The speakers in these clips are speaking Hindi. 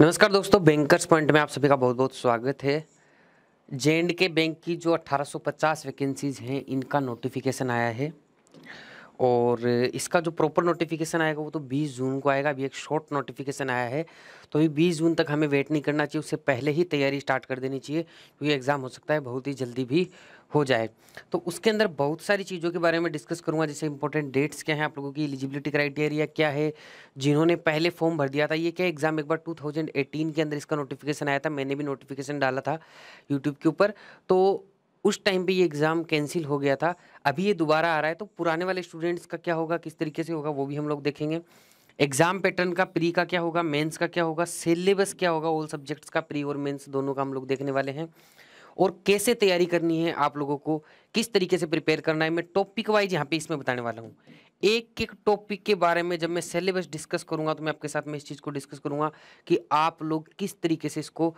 नमस्कार दोस्तों बैंकर्स पॉइंट में आप सभी का बहुत बहुत स्वागत है जे के बैंक की जो 1850 वैकेंसीज़ हैं इनका नोटिफिकेशन आया है और इसका जो प्रॉपर नोटिफिकेशन आएगा वो तो 20 जून को आएगा अभी एक शॉर्ट नोटिफिकेशन आया है तो अभी 20 जून तक हमें वेट नहीं करना चाहिए उससे पहले ही तैयारी स्टार्ट कर देनी चाहिए क्योंकि एग्ज़ाम हो सकता है बहुत ही जल्दी भी हो जाए तो उसके अंदर बहुत सारी चीज़ों के बारे में डिस्कस करूँगा जैसे इंपॉर्टेंट डेट्स क्या हैं आप लोगों की एलिजिबिलिटी क्राइटेरिया क्या है जिन्होंने पहले फॉर्म भर दिया था ये क्या एग्ज़ाम एक बार टू के अंदर इसका नोटिफिकेशन आया था मैंने भी नोटिफिकेशन डाला था यूट्यूब के ऊपर तो उस टाइम पे ये एग्ज़ाम कैंसिल हो गया था अभी ये दोबारा आ रहा है तो पुराने वाले स्टूडेंट्स का क्या होगा किस तरीके से होगा वो भी हम लोग देखेंगे एग्ज़ाम पैटर्न का प्री का क्या होगा मेंस का क्या होगा सिलेबस क्या होगा ऑल सब्जेक्ट्स का प्री और मेंस दोनों का हम लोग देखने वाले हैं और कैसे तैयारी करनी है आप लोगों को किस तरीके से प्रिपेयर करना है मैं टॉपिक वाइज यहाँ पे इसमें बताने वाला हूँ एक एक टॉपिक के बारे में जब मैं सिलेबस डिस्कस करूँगा तो मैं आपके साथ में इस चीज़ को डिस्कस करूँगा कि आप लोग किस तरीके से इसको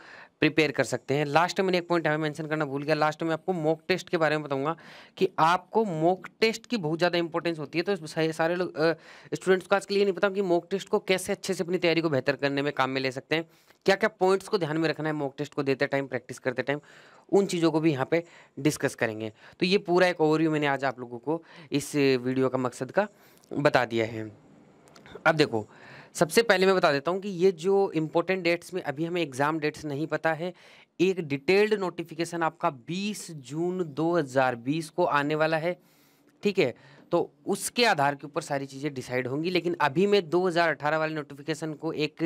प्रिपेयर कर सकते हैं लास्ट में मैंने एक पॉइंट हमें मेंशन करना भूल गया लास्ट में आपको मॉक टेस्ट के बारे में बताऊँगा कि आपको मॉक टेस्ट की बहुत ज़्यादा इंपॉर्टेंस होती है तो सारे लोग स्टूडेंट्स को आज के लिए नहीं पता कि मॉक टेस्ट को कैसे अच्छे से अपनी तैयारी को बेहतर करने में काम में ले सकते हैं क्या क्या पॉइंट्स को ध्यान में रखना है मॉक टेस्ट को देते टाइम प्रैक्टिस करते टाइम उन चीज़ों को भी यहाँ पर डिस्कस करेंगे तो ये पूरा एक ओवरव्यू मैंने आज आप लोगों को इस वीडियो का मकसद का बता दिया है अब देखो सबसे पहले मैं बता देता हूँ कि ये जो इम्पोर्टेंट डेट्स में अभी हमें एग्ज़ाम डेट्स नहीं पता है एक डिटेल्ड नोटिफिकेशन आपका 20 जून 2020 को आने वाला है ठीक है तो उसके आधार के ऊपर सारी चीज़ें डिसाइड होंगी लेकिन अभी मैं 2018 वाले नोटिफिकेशन को एक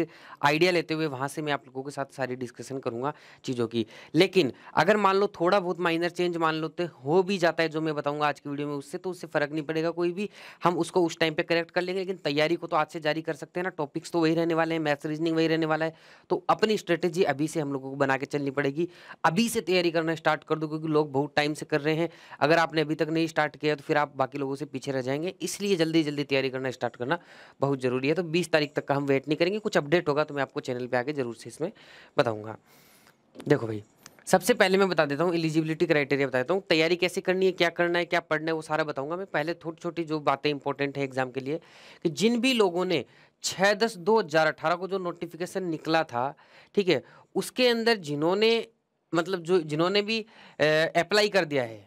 आइडिया लेते हुए वहाँ से मैं आप लोगों के साथ सारी डिस्कशन करूँगा चीज़ों की लेकिन अगर मान लो थोड़ा बहुत माइनर चेंज मान लो तो हो भी जाता है जो मैं बताऊँगा आज की वीडियो में उससे तो उससे फ़र्क नहीं पड़ेगा कोई भी हम उसको उस टाइम पर करेक्ट कर लेंगे लेकिन तैयारी को तो आज से जारी कर सकते हैं ना टॉपिक्स तो वही रहने वाले हैं मैथ्स रीजनिंग वही रहने वाला है तो अपनी स्ट्रेटेजी अभी से हम लोगों को बना के चलनी पड़ेगी अभी से तैयारी करना स्टार्ट कर दो क्योंकि लोग बहुत टाइम से कर रहे हैं अगर आपने अभी तक नहीं स्टार्ट किया तो फिर आप बाकी लोगों से पीछे रह जाएंगे इसलिए जल्दी जल्दी तैयारी करना स्टार्ट करना बहुत ज़रूरी है तो बीस तारीख तक का हम वेट नहीं करेंगे कुछ अपडेट होगा तो मैं आपको चैनल पर आके ज़रूर से इसमें बताऊँगा देखो भाई सबसे पहले मैं बता देता हूँ एलिजिबिलिटी क्राइटेरिया बता देता हूँ तैयारी कैसे करनी है क्या करना है क्या पढ़ना है वो सारा बताऊंगा मैं पहले छोटी छोटी जो बातें इंपॉर्टेंट है एग्जाम के लिए कि जिन भी लोगों ने छः दस दो हज़ार अठारह को जो नोटिफिकेशन निकला था ठीक है उसके अंदर जिन्होंने मतलब जो जिन्होंने भी अप्लाई कर दिया है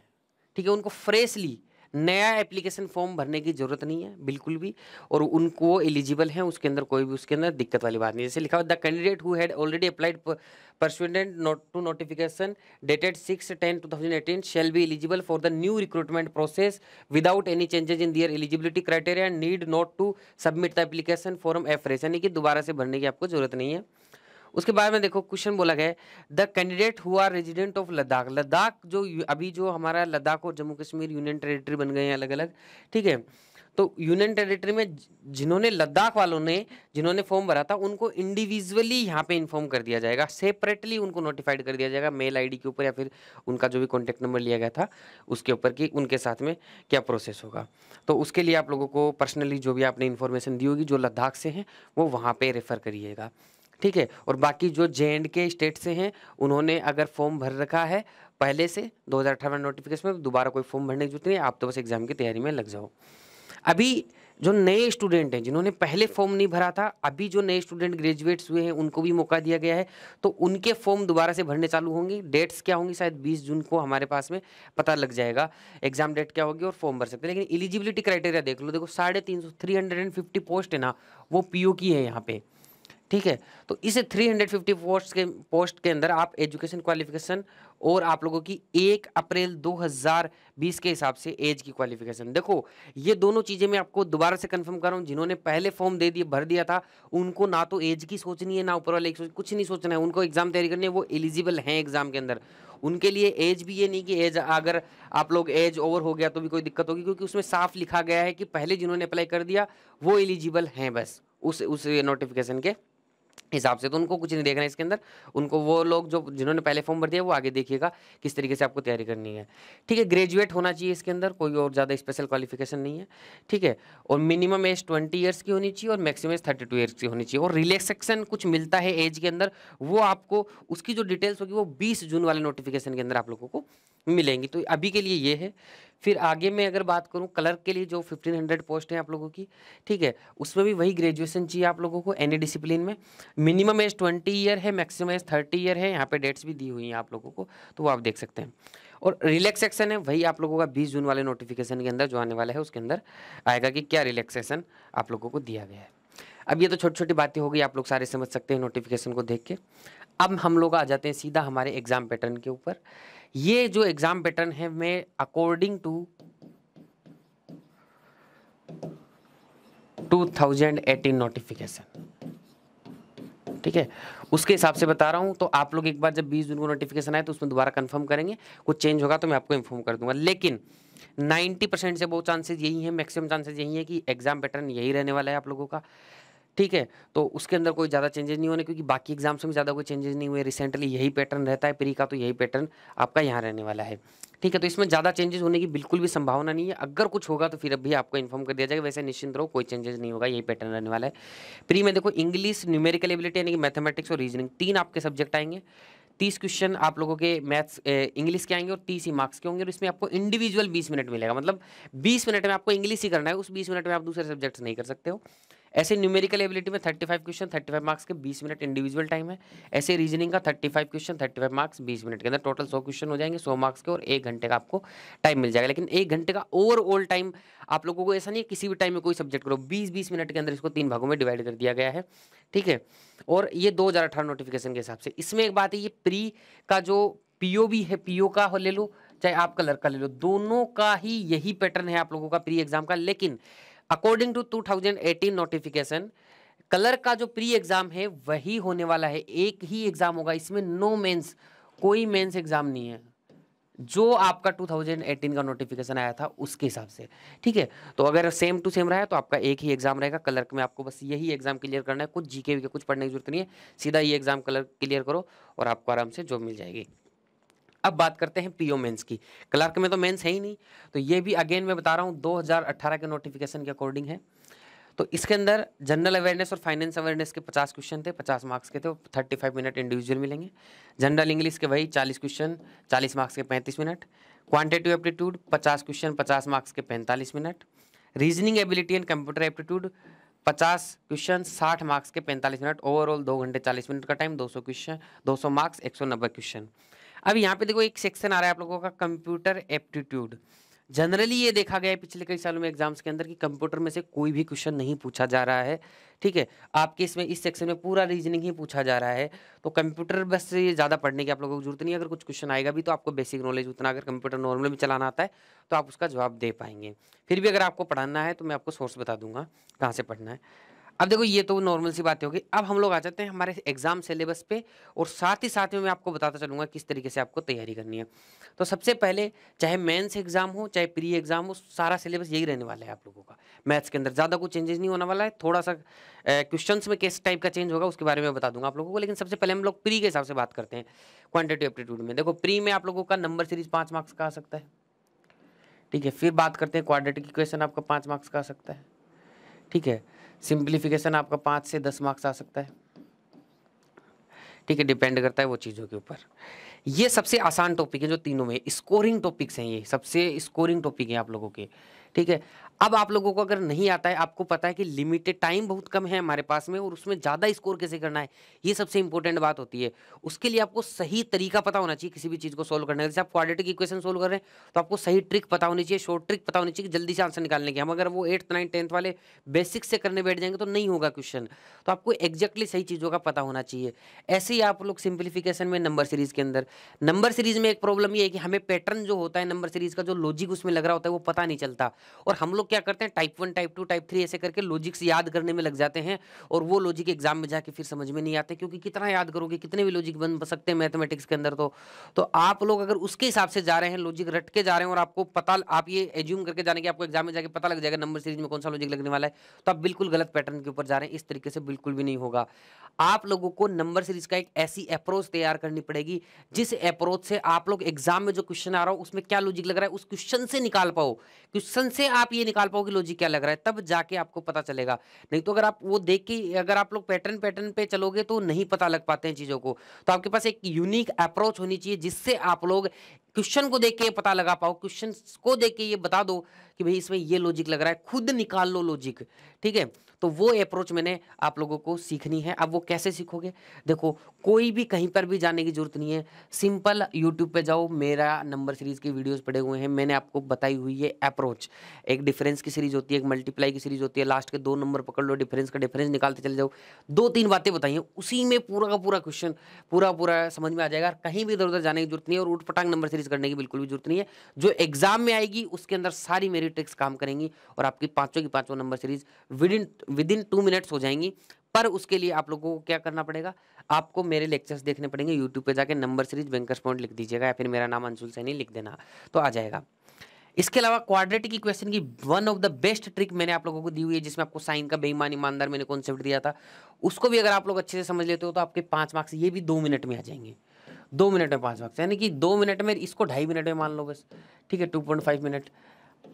ठीक है उनको फ्रेशली नया एप्लीकेशन फॉर्म भरने की ज़रूरत नहीं है बिल्कुल भी और उनको एलिजिबल हैं उसके अंदर कोई भी उसके अंदर दिक्कत वाली बात नहीं जैसे लिखा हुआ the candidate who had already applied pursuant note to notification dated six ten two thousand eighteen shall be eligible for the new recruitment process without any changes in their eligibility criteria need not to submit the application form F यानी कि दोबारा से भरने की आपको जरूरत नहीं है उसके बाद में देखो क्वेश्चन बोला गया the candidate who are resident of Ladakh Ladakh जो अभी जो हमारा लद्दाख और जम्मू कश्मीर यूनियन टेरिटरी बन गए हैं अलग अलग ठीक है तो यूनियन टेरिटरी में जिन्होंने लद्दाख वालों ने जिन्होंने फॉर्म भरा था उनको इंडिविजुअली यहाँ पे इन्फॉर्म कर दिया जाएगा सेपरेटली उनको नोटिफाइड कर दिया जाएगा मेल आईडी के ऊपर या फिर उनका जो भी कॉन्टैक्ट नंबर लिया गया था उसके ऊपर कि उनके साथ में क्या प्रोसेस होगा तो उसके लिए आप लोगों को पर्सनली जो भी आपने इन्फॉर्मेशन दी होगी जो लद्दाख से हैं वो वहाँ पर रेफ़र करिएगा ठीक है और बाकी जो जे एंड के स्टेट से हैं उन्होंने अगर फॉर्म भर रखा है पहले से दो नोटिफिकेशन में दोबारा कोई फॉर्म भरने की जरूरत नहीं आप तो बस एग्ज़ाम की तैयारी में लग जाओ अभी जो नए स्टूडेंट हैं जिन्होंने पहले फॉर्म नहीं भरा था अभी जो नए स्टूडेंट ग्रेजुएट्स हुए हैं उनको भी मौका दिया गया है तो उनके फॉर्म दोबारा से भरने चालू होंगे डेट्स क्या होंगी शायद 20 जून को हमारे पास में पता लग जाएगा एग्जाम डेट क्या होगी और फॉर्म भर सकते हैं लेकिन एलिजिबिलिटी क्राइटेरिया देख लो देखो साढ़े तीन सौ three hundred and fifty post है ना वो पी की है यहाँ पर ठीक है तो इस 350 पोस्ट के पोस्ट के अंदर आप एजुकेशन क्वालिफिकेशन और आप लोगों की एक अप्रैल 2020 के हिसाब से एज की क्वालिफिकेशन देखो ये दोनों चीज़ें मैं आपको दोबारा से कंफर्म कर रहा हूँ जिन्होंने पहले फॉर्म दे दिए भर दिया था उनको ना तो एज की सोचनी है ना ऊपर वाले कुछ नहीं सोचना है उनको एग्जाम तैयारी करनी है वो एलिजिबल हैं एग्जाम के अंदर उनके लिए एज भी ये नहीं कि एज अगर आप लोग एज ओवर हो गया तो भी कोई दिक्कत होगी क्योंकि उसमें साफ लिखा गया है कि पहले जिन्होंने अप्लाई कर दिया वो एलिजिबल हैं बस उस उस नोटिफिकेशन के हिसाब से तो उनको कुछ नहीं देखना है इसके अंदर उनको वो लोग जो जिन्होंने पहले फॉर्म भर दिया वो आगे देखिएगा किस तरीके से आपको तैयारी करनी है ठीक है ग्रेजुएट होना चाहिए इसके अंदर कोई और ज़्यादा स्पेशल क्वालिफिकेशन नहीं है ठीक है और मिनिमम एज ट्वेंटी ईयर्स की होनी चाहिए और मैक्सिमम एज थर्टी टू की होनी चाहिए और रिलैक्सेशन कुछ मिलता है एज के अंदर वो आपको उसकी जो डिटेल्स होगी वो बीस जून वाले नोटिफिकेशन के अंदर आप लोगों को मिलेंगी तो अभी के लिए ये है फिर आगे मैं अगर बात करूँ कलर के लिए जो 1500 पोस्ट हैं आप लोगों की ठीक है उसमें भी वही ग्रेजुएशन चाहिए आप लोगों को एनी डिसिप्लिन में मिनिमम एज 20 ईयर है मैक्सिमम एज 30 ईयर है यहाँ पे डेट्स भी दी हुई हैं आप लोगों को तो वो आप देख सकते हैं और रिलैक्सेशन है वही आप लोगों का बीस जून वाले नोटिफिकेशन के अंदर जो आने वाला है उसके अंदर आएगा कि क्या रिलैक्सेशन आप लोगों को दिया गया है अब ये तो छोटी छोटी बातें होगी आप लोग सारे समझ सकते हैं नोटिफिकेशन को देख के अब हम लोग आ जाते हैं सीधा हमारे एग्ज़ाम पैटर्न के ऊपर ये जो एग्जाम पैटर्न है मैं अकॉर्डिंग टू 2018 नोटिफिकेशन ठीक है उसके हिसाब से बता रहा हूं तो आप लोग एक बार जब 20 जून को नोटिफिकेशन आए तो उसमें दोबारा कंफर्म करेंगे कुछ चेंज होगा तो मैं आपको इन्फॉर्म कर दूंगा लेकिन 90 परसेंट से बहुत चांसेस यही है मैक्सिमम चांसेस यही है कि एग्जाम पैटर्न यही रहने वाला है आप लोगों का ठीक है तो उसके अंदर कोई ज़्यादा चेंजेस नहीं होने क्योंकि बाकी एग्जाम्स में ज़्यादा कोई चेंजेस नहीं हुए रिसेंटली यही पैटर्न रहता है प्री का तो यही पैटर्न आपका यहाँ रहने वाला है ठीक है तो इसमें ज़्यादा चेंजेस होने की बिल्कुल भी संभावना नहीं है अगर कुछ होगा तो फिर अभी आपको इन्फॉर्म कर दिया जाएगा वैसे निश्चिंत रहो कोई चेंजेस नहीं होगा यही पैटर्न रहने वाला है प्री में देखो इंग्लिश न्यूमेरिकल एबिलिटी यानी कि मैथमेटिक्स और रीजनिंग तीन आपके सब्जेक्ट आएंगे तीस क्वेश्चन आप लोगों के मैथ्स इंग्लिश के आएंगे और तीस ही मार्क्स के होंगे और इसमें आपको इंडिविजुअल बीस मिनट मिलेगा मतलब बीस मिनट में आपको इंग्लिश ही करना है उस बीस मिनट में आप दूसरे सब्जेक्ट्स नहीं कर सकते हो ऐसे न्यूमेरिकल एबिलिटी में 35 क्वेश्चन 35 मार्क्स के 20 मिनट इंडिविजुअल टाइम है ऐसे रीजनिंग का 35 क्वेश्चन 35 मार्क्स 20 मिनट के अंदर टोटल 100 क्वेश्चन हो जाएंगे 100 मार्क्स के और एक घंटे का आपको टाइम मिल जाएगा लेकिन एक घंटे का ओवरऑल टाइम आप लोगों को ऐसा नहीं है किसी भी टाइम में कोई सब्जेक्ट करो बीस बीस मिनट के अंदर इसको तीन भागों में डिवाइड कर दिया गया है ठीक है और ये दो नोटिफिकेशन के हिसाब से इसमें एक बात है ये प्री का जो पी है पी का ले लो चाहे आप कलर का ले लो दोनों का ही यही पैटर्न है आप लोगों का प्री एग्जाम का लेकिन अकॉर्डिंग टू 2018 नोटिफिकेशन कलर का जो प्री एग्जाम है वही होने वाला है एक ही एग्जाम होगा इसमें नो मेंस कोई मेंस एग्जाम नहीं है जो आपका 2018 का नोटिफिकेशन आया था उसके हिसाब से ठीक है तो अगर सेम टू सेम रहा है तो आपका एक ही एग्जाम रहेगा कलर में आपको बस यही एग्जाम क्लियर करना है कुछ जीके वीके कुछ पढ़ने की जरूरत नहीं है सीधा ये एग्जाम कलर क्लियर करो और आपको आराम से जॉब मिल जाएगी अब बात करते हैं पीओ मेंस की क्लर्क में तो मेंस है ही नहीं तो ये भी अगेन मैं बता रहा हूँ 2018 के नोटिफिकेशन के अकॉर्डिंग है तो इसके अंदर जनरल अवेयरनेस और फाइनेंस अवेयरनेस के 50 क्वेश्चन थे 50 मार्क्स के थे 35 मिनट इंडिविजुअल मिलेंगे जनरल इंग्लिश के वही 40 क्वेश्चन 40 मार्क्स के 35 minute quantitative aptitude 50 question 50 marks के 45 minute reasoning ability and computer aptitude पचास क्वेश्चन साठ मार्क्स के पैंतालीस मिनट ओवरऑल दो घंटे चालीस मिनट का टाइम दो क्वेश्चन दो मार्क्स एक क्वेश्चन अब यहाँ पे देखो एक सेक्शन आ रहा है आप लोगों का कंप्यूटर एप्टीट्यूड जनरली ये देखा गया है पिछले कई सालों में एग्जाम्स के अंदर कि कंप्यूटर में से कोई भी क्वेश्चन नहीं पूछा जा रहा है ठीक है आपके इसमें इस सेक्शन में पूरा रीजनिंग ही पूछा जा रहा है तो कंप्यूटर बस ये ज़्यादा पढ़ने की आप लोगों को जरूरत नहीं है अगर कुछ क्वेश्चन आएगा भी तो आपको बेसिक नॉलेज उतना अगर कंप्यूटर नॉर्मल में चलाना आता है तो आप उसका जवाब दे पाएंगे फिर भी अगर आपको पढ़ाना है तो मैं आपको सोर्स बता दूंगा कहाँ से पढ़ना है अब देखो ये तो नॉर्मल सी बातें होगी अब हम लोग आ जाते हैं हमारे एग्जाम सिलेबस पे और साथ ही साथ में मैं आपको बताता चलूंगा किस तरीके से आपको तैयारी करनी है तो सबसे पहले चाहे मेंस एग्जाम हो चाहे प्री एग्जाम हो सारा सिलेबस यही रहने वाला है आप लोगों का मैथ्स के अंदर ज़्यादा कुछ चेंजेस नहीं होने वाला है थोड़ा सा क्वेश्चन में किस टाइप का चेंज होगा उसके बारे में बता दूंगा आप लोगों को लेकिन सबसे पहले हम लोग प्री के हिसाब से बात करते हैं क्वान्टिटी एप्टीट्यूड में देखो प्री में आप लोगों का नंबर सीरीज पाँच मार्क्स का आ सकता है ठीक है फिर बात करते हैं क्वाड्रेटिक क्वेश्चन आपका पाँच मार्क्स का आ सकता है ठीक है सिंप्लीफिकेशन आपका पाँच से दस मार्क्स आ सकता है ठीक है डिपेंड करता है वो चीज़ों के ऊपर ये सबसे आसान टॉपिक है जो तीनों में स्कोरिंग टॉपिक्स हैं ये सबसे स्कोरिंग टॉपिक है आप लोगों के ठीक है अब आप लोगों को अगर नहीं आता है आपको पता है कि लिमिटेड टाइम बहुत कम है हमारे पास में और उसमें ज़्यादा स्कोर कैसे करना है ये सबसे इंपॉर्टेंट बात होती है उसके लिए आपको सही तरीका पता होना चाहिए किसी भी चीज़ को सोल्व करने का जैसे आप की इक्वेशन सोल्व कर रहे हैं तो आपको सही ट्रिक पता होनी चाहिए शॉर्ट ट्रिक पता होनी चाहिए कि जल्दी से आंसर निकालने के हम अगर वो एट्थ नाइन्थ टेंथ वाले बेसिक से करने बैठ जाएंगे तो नहीं होगा क्वेश्चन तो आपको एक्जैक्टली सही चीज़ों का पता होना चाहिए ऐसे ही आप लोग सिंप्लीफिकेशन में नंबर सीरीज़ के अंदर नंबर सीरीज़ में एक प्रॉब्लम ये है कि हमें पैटर्न जो होता है नंबर सीरीज़ का जो लॉजिक उसमें लग रहा होता है वो पता नहीं चलता और हम लोग लोग क्या करते हैं type one type two type three ऐसे करके लॉजिक्स याद करने में लग जाते हैं और वो लॉजिक एग्जाम में जाके फिर समझ में नहीं आते क्योंकि कितना याद करोगे कितने भी लॉजिक बन सकते हैं मैथमेटिक्स के अंदर तो तो आप लोग अगर उसके हिसाब से जा रहे हैं लॉजिक रट के जा रहे हैं और आपको पता आप ये एज्यूम करके जाने की आपको एग्जाम में जाकर पता लग जाएगा नंबर सीरीज में कौन सा लॉजिक लगने वाला है तो आप बिल्कुल गलत पैटर्न के ऊपर जा रहे हैं इस तरीके से बिल्कुल भी नहीं होगा आप लोगों को नंबर सीरीज का एक ऐसी अप्रोच तैयार करनी पड़ेगी जिस अप्रोच से आप लोग एग्जाम में जो क्वेश्चन आ रहा हो उसमें क्या लॉजिक लग रहा है उस क्वेश्चन से निकाल पाओ क्वेश्चन से आप ये निकाल पाओगे लॉजिक क्या लग रहा है तब जाके आपको पता चलेगा नहीं तो अगर आप वो देख के अगर आप लोग पैटर्न पैटर्न पे चलोगे तो नहीं पता लग पाते हैं चीज़ों को तो आपके पास एक यूनिक अप्रोच होनी चाहिए जिससे आप लोग क्वेश्चन को देख के पता लगा पाओ क्वेश्चन को देख के ये बता दो कि भाई इसमें ये लॉजिक लग रहा है खुद निकाल लो लॉजिक ठीक है तो वो अप्रोच मैंने आप लोगों को सीखनी है अब वो कैसे सीखोगे देखो कोई भी कहीं पर भी जाने की जरूरत नहीं है सिंपल यूट्यूब पे जाओ मेरा नंबर सीरीज के वीडियोस पड़े हुए हैं मैंने आपको बताई हुई है अप्रोच एक डिफरेंस की सीरीज होती है एक मल्टीप्लाई की सीरीज होती है लास्ट के दो नंबर पकड़ लो डिफरेंस का डिफरेंस निकालते चले जाओ दो तीन बातें बताइए उसी में पूरा का पूरा क्वेश्चन पूरा पूरा समझ में आ जाएगा कहीं भी इधर उधर जाने की जरूरत नहीं है और उठ नंबर सीरीज परचेज करने की बिल्कुल भी जरूरत नहीं है जो एग्जाम में आएगी उसके अंदर सारी मेरी ट्रिक्स काम करेंगी और आपकी पांचों की पांचों number series within within two minutes हो जाएंगी पर उसके लिए आप लोगों को क्या करना पड़ेगा आपको मेरे लेक्चर्स देखने पड़ेंगे यूट्यूब पर जाकर नंबर सीरीज बैंकर्स पॉइंट लिख दीजिएगा या फिर मेरा नाम अंशुल सैनी लिख देना तो आ जाएगा इसके अलावा क्वाड्रेटिक इक्वेशन की one of the best trick मैंने आप लोगों को दी हुई है जिसमें आपको साइन का बेईमान ईमानदार मैंने कॉन्सेप्ट दिया था उसको भी अगर आप लोग अच्छे से समझ लेते हो तो आपके पाँच मार्क्स ये भी दो मिनट में आ जाएंगे दो मिनट में पाँच भागते यानी कि दो मिनट में इसको ढाई मिनट में मान लो बस ठीक है टू पॉइंट फाइव मिनट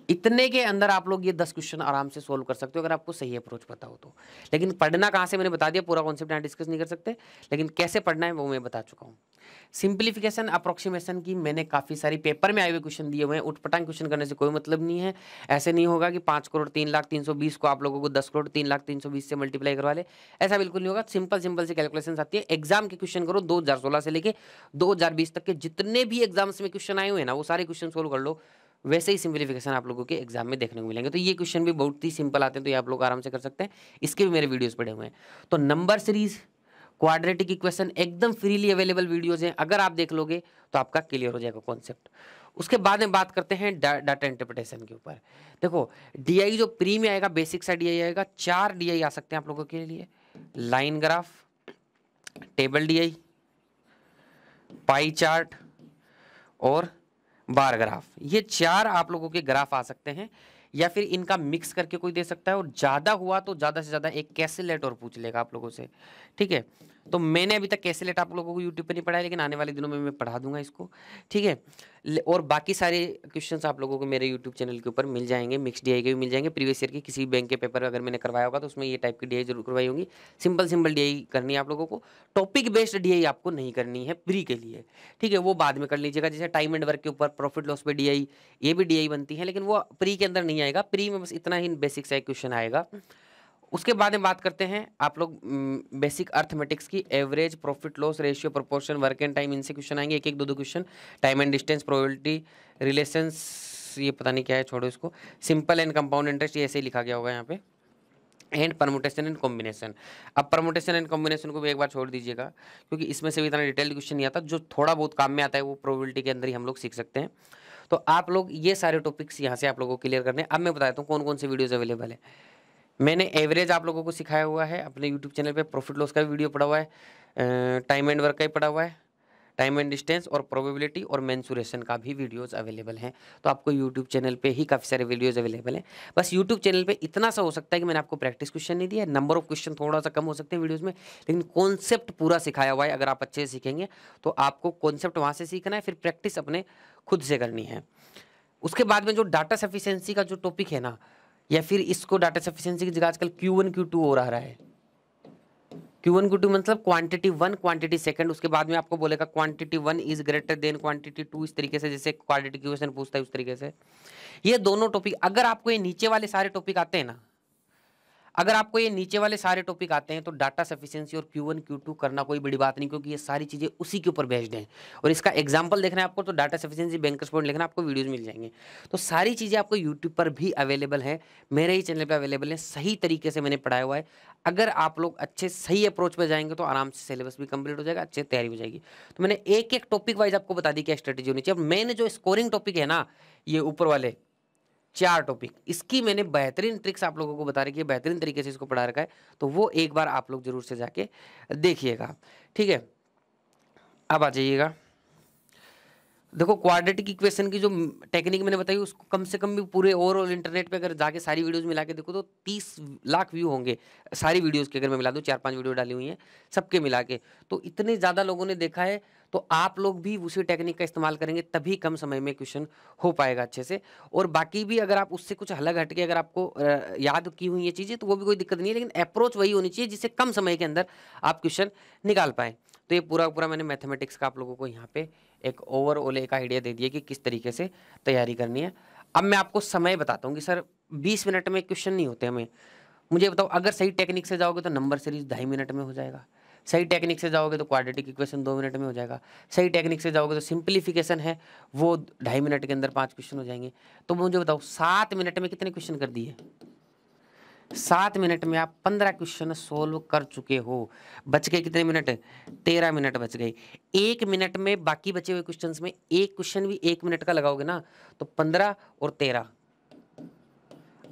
इतने के अंदर आप लोग ये दस क्वेश्चन आराम से सोल्व कर सकते हो अगर आपको सही अप्रोच पता हो तो लेकिन पढ़ना कहाँ से मैंने बता दिया पूरा कॉन्सेप्ट यहाँ डिस्कस नहीं कर सकते लेकिन कैसे पढ़ना है वो मैं बता चुका हूँ सिंप्लीफिकेशन अप्रोक्सीमेशन की मैंने काफ़ी सारी पेपर में आए हुए क्वेश्चन दिए हुए हैं उठपटांग क्वेश्चन करने से कोई मतलब नहीं है ऐसे नहीं होगा कि पाँच करोड़ तीन लाख तीन सौ बीस को आप लोगों को दस करोड़ तीन लाख तीन सौ बीस से मल्टीप्लाई करवा ले ऐसा बिल्कुल नहीं होगा सिंपल सिंपल से कैलकुलेशन आती है एग्जाम के क्वेश्चन करो दो हज़ार सोलह से लेकर दो हज़ार बीस तक के जितने भी एग्जाम्स में क्वेश्चन आए हुए हैं ना वो सारे क्वेश्चन सोल्व कर लो वैसे ही सिंप्लीफिकेशन आप लोगों के एग्जाम में देखने को मिलेंगे तो ये क्वेश्चन भी बहुत ही सिंपल आते हैं तो ये आप लोग आराम से कर सकते हैं इसके भी मेरे वीडियोस पड़े हुए हैं तो नंबर सीरीज़ क्वाड्रेटिक इक्वेशन एकदम फ्रीली अवेलेबल वीडियोज हैं अगर आप देख लोगे तो आपका क्लियर हो जाएगा कॉन्सेप्ट उसके बाद में बात करते हैं डाटा इंटरप्रिटेशन के ऊपर देखो डीआई जो प्री में आएगा बेसिक सा डीआई आएगा चार डीआई आ सकते हैं आप लोगों के लिए line graph table DI pie chart और बार ग्राफ ये चार आप लोगों के ग्राफ आ सकते हैं या फिर इनका मिक्स करके कोई दे सकता है और ज़्यादा हुआ तो ज़्यादा से ज़्यादा एक कैसे लेट और पूछ लेगा आप लोगों से ठीक है तो मैंने अभी तक कैसे लेट आप लोगों को यूट्यूब पर नहीं पढ़ाया लेकिन आने वाले दिनों में मैं पढ़ा दूंगा इसको ठीक है और बाकी सारे क्वेश्चन आप लोगों को मेरे यूट्यूब चैनल के ऊपर मिल जाएंगे मिक्स डी के भी मिल जाएंगे प्रीवियस ईयर के किसी बैंक के पेपर अगर मैंने करवाया होगा तो उसमें ये टाइप की डी जरूर करवाई होंगी सिंपल सिंपल डी करनी है आप लोगों को टॉपिक बेस्ड डी आपको नहीं करनी है प्री के लिए ठीक है वो बाद में कर लीजिएगा जैसे टाइम एंड वर्क के ऊपर प्रॉफिट लॉस पर डी ये भी डी बनती है लेकिन वो प्री के अंदर नहीं आएगा प्री में बस इतना ही बेसिक सा क्वेश्चन आएगा उसके बाद में बात करते हैं आप लोग बेसिक अर्थमेटिक्स की average profit loss ratio proportion work and time इनसे क्वेश्चन आएंगे एक एक दो दो question time and distance probability relations ये पता नहीं क्या है छोड़ो इसको सिंपल एंड कंपाउंड इंटरेस्ट ये ऐसे ही लिखा गया होगा यहाँ पे एंड परमोटेशन एंड कॉम्बिनेशन अब परमोटेशन एंड कॉम्बिनेशन को भी एक बार छोड़ दीजिएगा क्योंकि इसमें से भी इतना डिटेल क्वेश्चन नहीं आता जो थोड़ा बहुत काम में आता है वो प्रोबेबिलिटी के अंदर ही हम लोग सीख सकते हैं तो आप लोग ये सारे टॉपिक्स यहाँ से आप लोगों को क्लियर करने अब मैं बताता हूँ कौन कौन से वीडियोज़ अवेलेबल है मैंने एवरेज आप लोगों को सिखाया हुआ है अपने यूट्यूब चैनल पे प्रॉफिट लॉस का भी वीडियो पड़ा हुआ है टाइम एंड वर्क का ही पड़ा हुआ है टाइम एंड डिस्टेंस और प्रोबेबिलिटी और मैंसूरेशन का भी वीडियोस अवेलेबल हैं तो आपको यूट्यूब चैनल पे ही काफ़ी सारे वीडियोस अवेलेबल हैं बस यूट्यूब चैनल पे इतना सा हो सकता है कि मैंने आपको प्रैक्टिस क्वेश्चन नहीं दिया नंबर ऑफ क्वेश्चन थोड़ा सा कम हो सकते हैं वीडियोस में लेकिन कॉन्सेप्ट पूरा सिखाया हुआ है अगर आप अच्छे से सीखेंगे तो आपको कॉन्सेप्ट वहाँ से सीखना है फिर प्रैक्टिस अपने खुद से करनी है उसके बाद में जो डाटा सफिशेंसी का जो टॉपिक है ना या फिर इसको डाटा सफिशियंसी की जगह आजकल क्यू वन क्यू टू हो रहा है क्यू वन क्यू टू मतलब क्वांटिटी वन क्वांटिटी सेकंड उसके बाद में आपको बोलेगा quantity one is greater than quantity two इस तरीके से जैसे क्वालिटी क्वेश्चन पूछता है उस तरीके से ये दोनों टॉपिक अगर आपको ये नीचे वाले सारे टॉपिक आते हैं ना अगर आपको ये नीचे वाले सारे टॉपिक आते हैं तो डाटा सफिशियंसी और क्यू वन क्यू टू करना कोई बड़ी बात नहीं क्योंकि ये सारी चीज़ें उसी के ऊपर बेस्ड है और इसका एग्जाम्पल देखना है आपको तो डाटा सफिशियंसी बैंकर्स पॉइंट लिखना आपको वीडियोज़ मिल जाएंगे तो सारी चीज़ें आपको यूट्यूब पर भी अवेलेबल है मेरे ही चैनल पर अवेलेबल है सही तरीके से मैंने पढ़ाया हुआ है अगर आप लोग अच्छे सही अप्रोच पर जाएंगे तो आराम से सिलेबस भी कंप्लीट हो जाएगा अच्छे तैयारी हो जाएगी तो मैंने एक एक टॉपिक वाइज आपको बता दी क्या स्ट्रेटेजी होनी चाहिए अब मैंने जो स्कोरिंग टॉपिक है ना ये ऊपर वाले चार टॉपिक इसकी मैंने बेहतरीन ट्रिक्स आप लोगों को बता रखी है बेहतरीन तरीके से इसको पढ़ा रखा है तो वो एक बार आप लोग जरूर से जाके देखिएगा ठीक है अब आ जाइएगा देखो क्वाड्रेटिक इक्वेशन की जो टेक्निक मैंने बताई उसको कम से कम भी पूरे ओवरऑल इंटरनेट पे अगर जाके सारी वीडियोस मिला के देखो तो तीस लाख व्यू होंगे सारी वीडियोस के अगर मैं मिला दूँ चार पांच वीडियो डाली हुई हैं सबके मिला के तो इतने ज़्यादा लोगों ने देखा है तो आप लोग भी उसी टेक्निक का इस्तेमाल करेंगे तभी कम समय में क्वेश्चन हो पाएगा अच्छे से और बाकी भी अगर आप उससे कुछ अलग हटके अगर आपको याद की हुई ये चीज़ें तो वो भी कोई दिक्कत नहीं है लेकिन अप्रोच वही होनी चाहिए जिससे कम समय के अंदर आप क्वेश्चन निकाल पाएँ तो ये पूरा पूरा मैंने मैथमेटिक्स का आप लोगों को यहाँ पे एक ओवरऑल एक आइडिया दे दिया कि किस तरीके से तैयारी करनी है अब मैं आपको समय बताता हूँ कि सर बीस मिनट में क्वेश्चन नहीं होते हमें मुझे बताओ अगर सही टेक्निक से जाओगे तो नंबर सीरीज ढाई मिनट में हो जाएगा सही टेक्निक से जाओगे तो क्वाड्रेटिक इक्वेशन दो मिनट में हो जाएगा सही टेक्निक से जाओगे तो सिंप्लीफिकेशन है वो ढाई मिनट के अंदर पांच क्वेश्चन हो जाएंगे तो मुझे बताओ सात मिनट में कितने क्वेश्चन कर दिए सात मिनट में आप पंद्रह क्वेश्चन सोल्व कर चुके हो बच गए कितने मिनट तेरह मिनट बच गए एक मिनट में बाकी बचे हुए क्वेश्चन में एक क्वेश्चन भी एक मिनट का लगाओगे ना तो पंद्रह और तेरह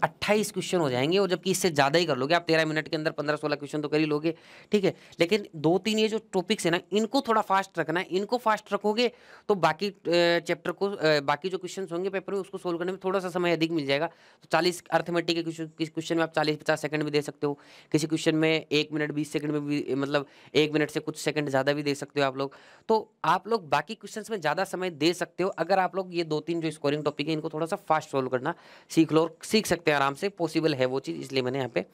अट्ठाईस क्वेश्चन हो जाएंगे और जबकि इससे ज़्यादा ही कर लोगे आप तेरह मिनट के अंदर पंद्रह सोलह क्वेश्चन तो कर ही लोगे ठीक है लेकिन दो तीन ये जो टॉपिक्स है ना इनको थोड़ा फास्ट रखना है इनको फास्ट रखोगे तो बाकी चैप्टर को बाकी जो क्वेश्चन होंगे पेपर में उसको सोल्व करने में थोड़ा सा समय अधिक मिल जाएगा तो चालीस अर्थमेटिक के क्वेश्चन क्वेश्चन में आप चालीस पचास सेकंड भी दे सकते हो किसी क्वेश्चन में एक मिनट बीस सेकंड में भी मतलब एक मिनट से कुछ सेकंड ज़्यादा भी दे सकते हो आप लोग तो आप लोग बाकी क्वेश्चन में ज़्यादा समय दे सकते हो अगर आप लोग ये दो तीन जो स्कोरिंग टॉपिक है इनको थोड़ा सा फास्ट सोल्व करना सीख लो सीख सकते हो हैं आराम से पॉसिबल है वो चीज़ इसलिए मैंने यहाँ पे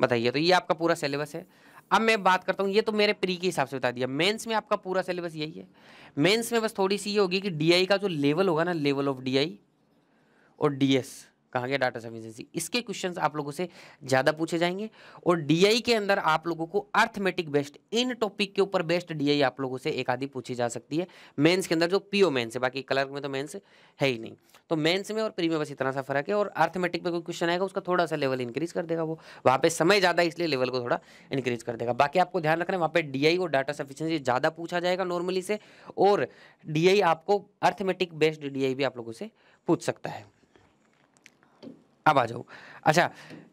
बताई है तो ये आपका पूरा सिलेबस है अब मैं बात करता हूँ ये तो मेरे प्री के हिसाब से बता दिया मेंस में आपका पूरा सिलेबस यही है मेंस में बस थोड़ी सी ये होगी कि डीआई का जो लेवल होगा ना लेवल ऑफ डीआई और डीएस कहा गया डाटा सफिशेंसी इसके क्वेश्चंस आप लोगों से ज़्यादा पूछे जाएंगे और डीआई के अंदर आप लोगों को अर्थमेटिक बेस्ट इन टॉपिक के ऊपर बेस्ट डीआई आप लोगों से एक आधी पूछी जा सकती है मेंस के अंदर जो पीओ मेंस है बाकी कलर में तो मेंस है ही नहीं तो मेंस में और प्री में बस इतना सा फर्क है और अर्थमेटिक में कोई क्वेश्चन आएगा उसका थोड़ा सा लेवल इंक्रीज कर देगा वो वहाँ पर समय ज़्यादा इसलिए लेवल को थोड़ा इंक्रीज कर देगा बाकी आपको ध्यान रखना है वहाँ पर डी और डाटा सफिशेंसी ज़्यादा पूछा जाएगा नॉर्मली से और डी आपको अर्थमेटिक बेस्ड डी भी आप लोगों से पूछ सकता है આભાર જવું अच्छा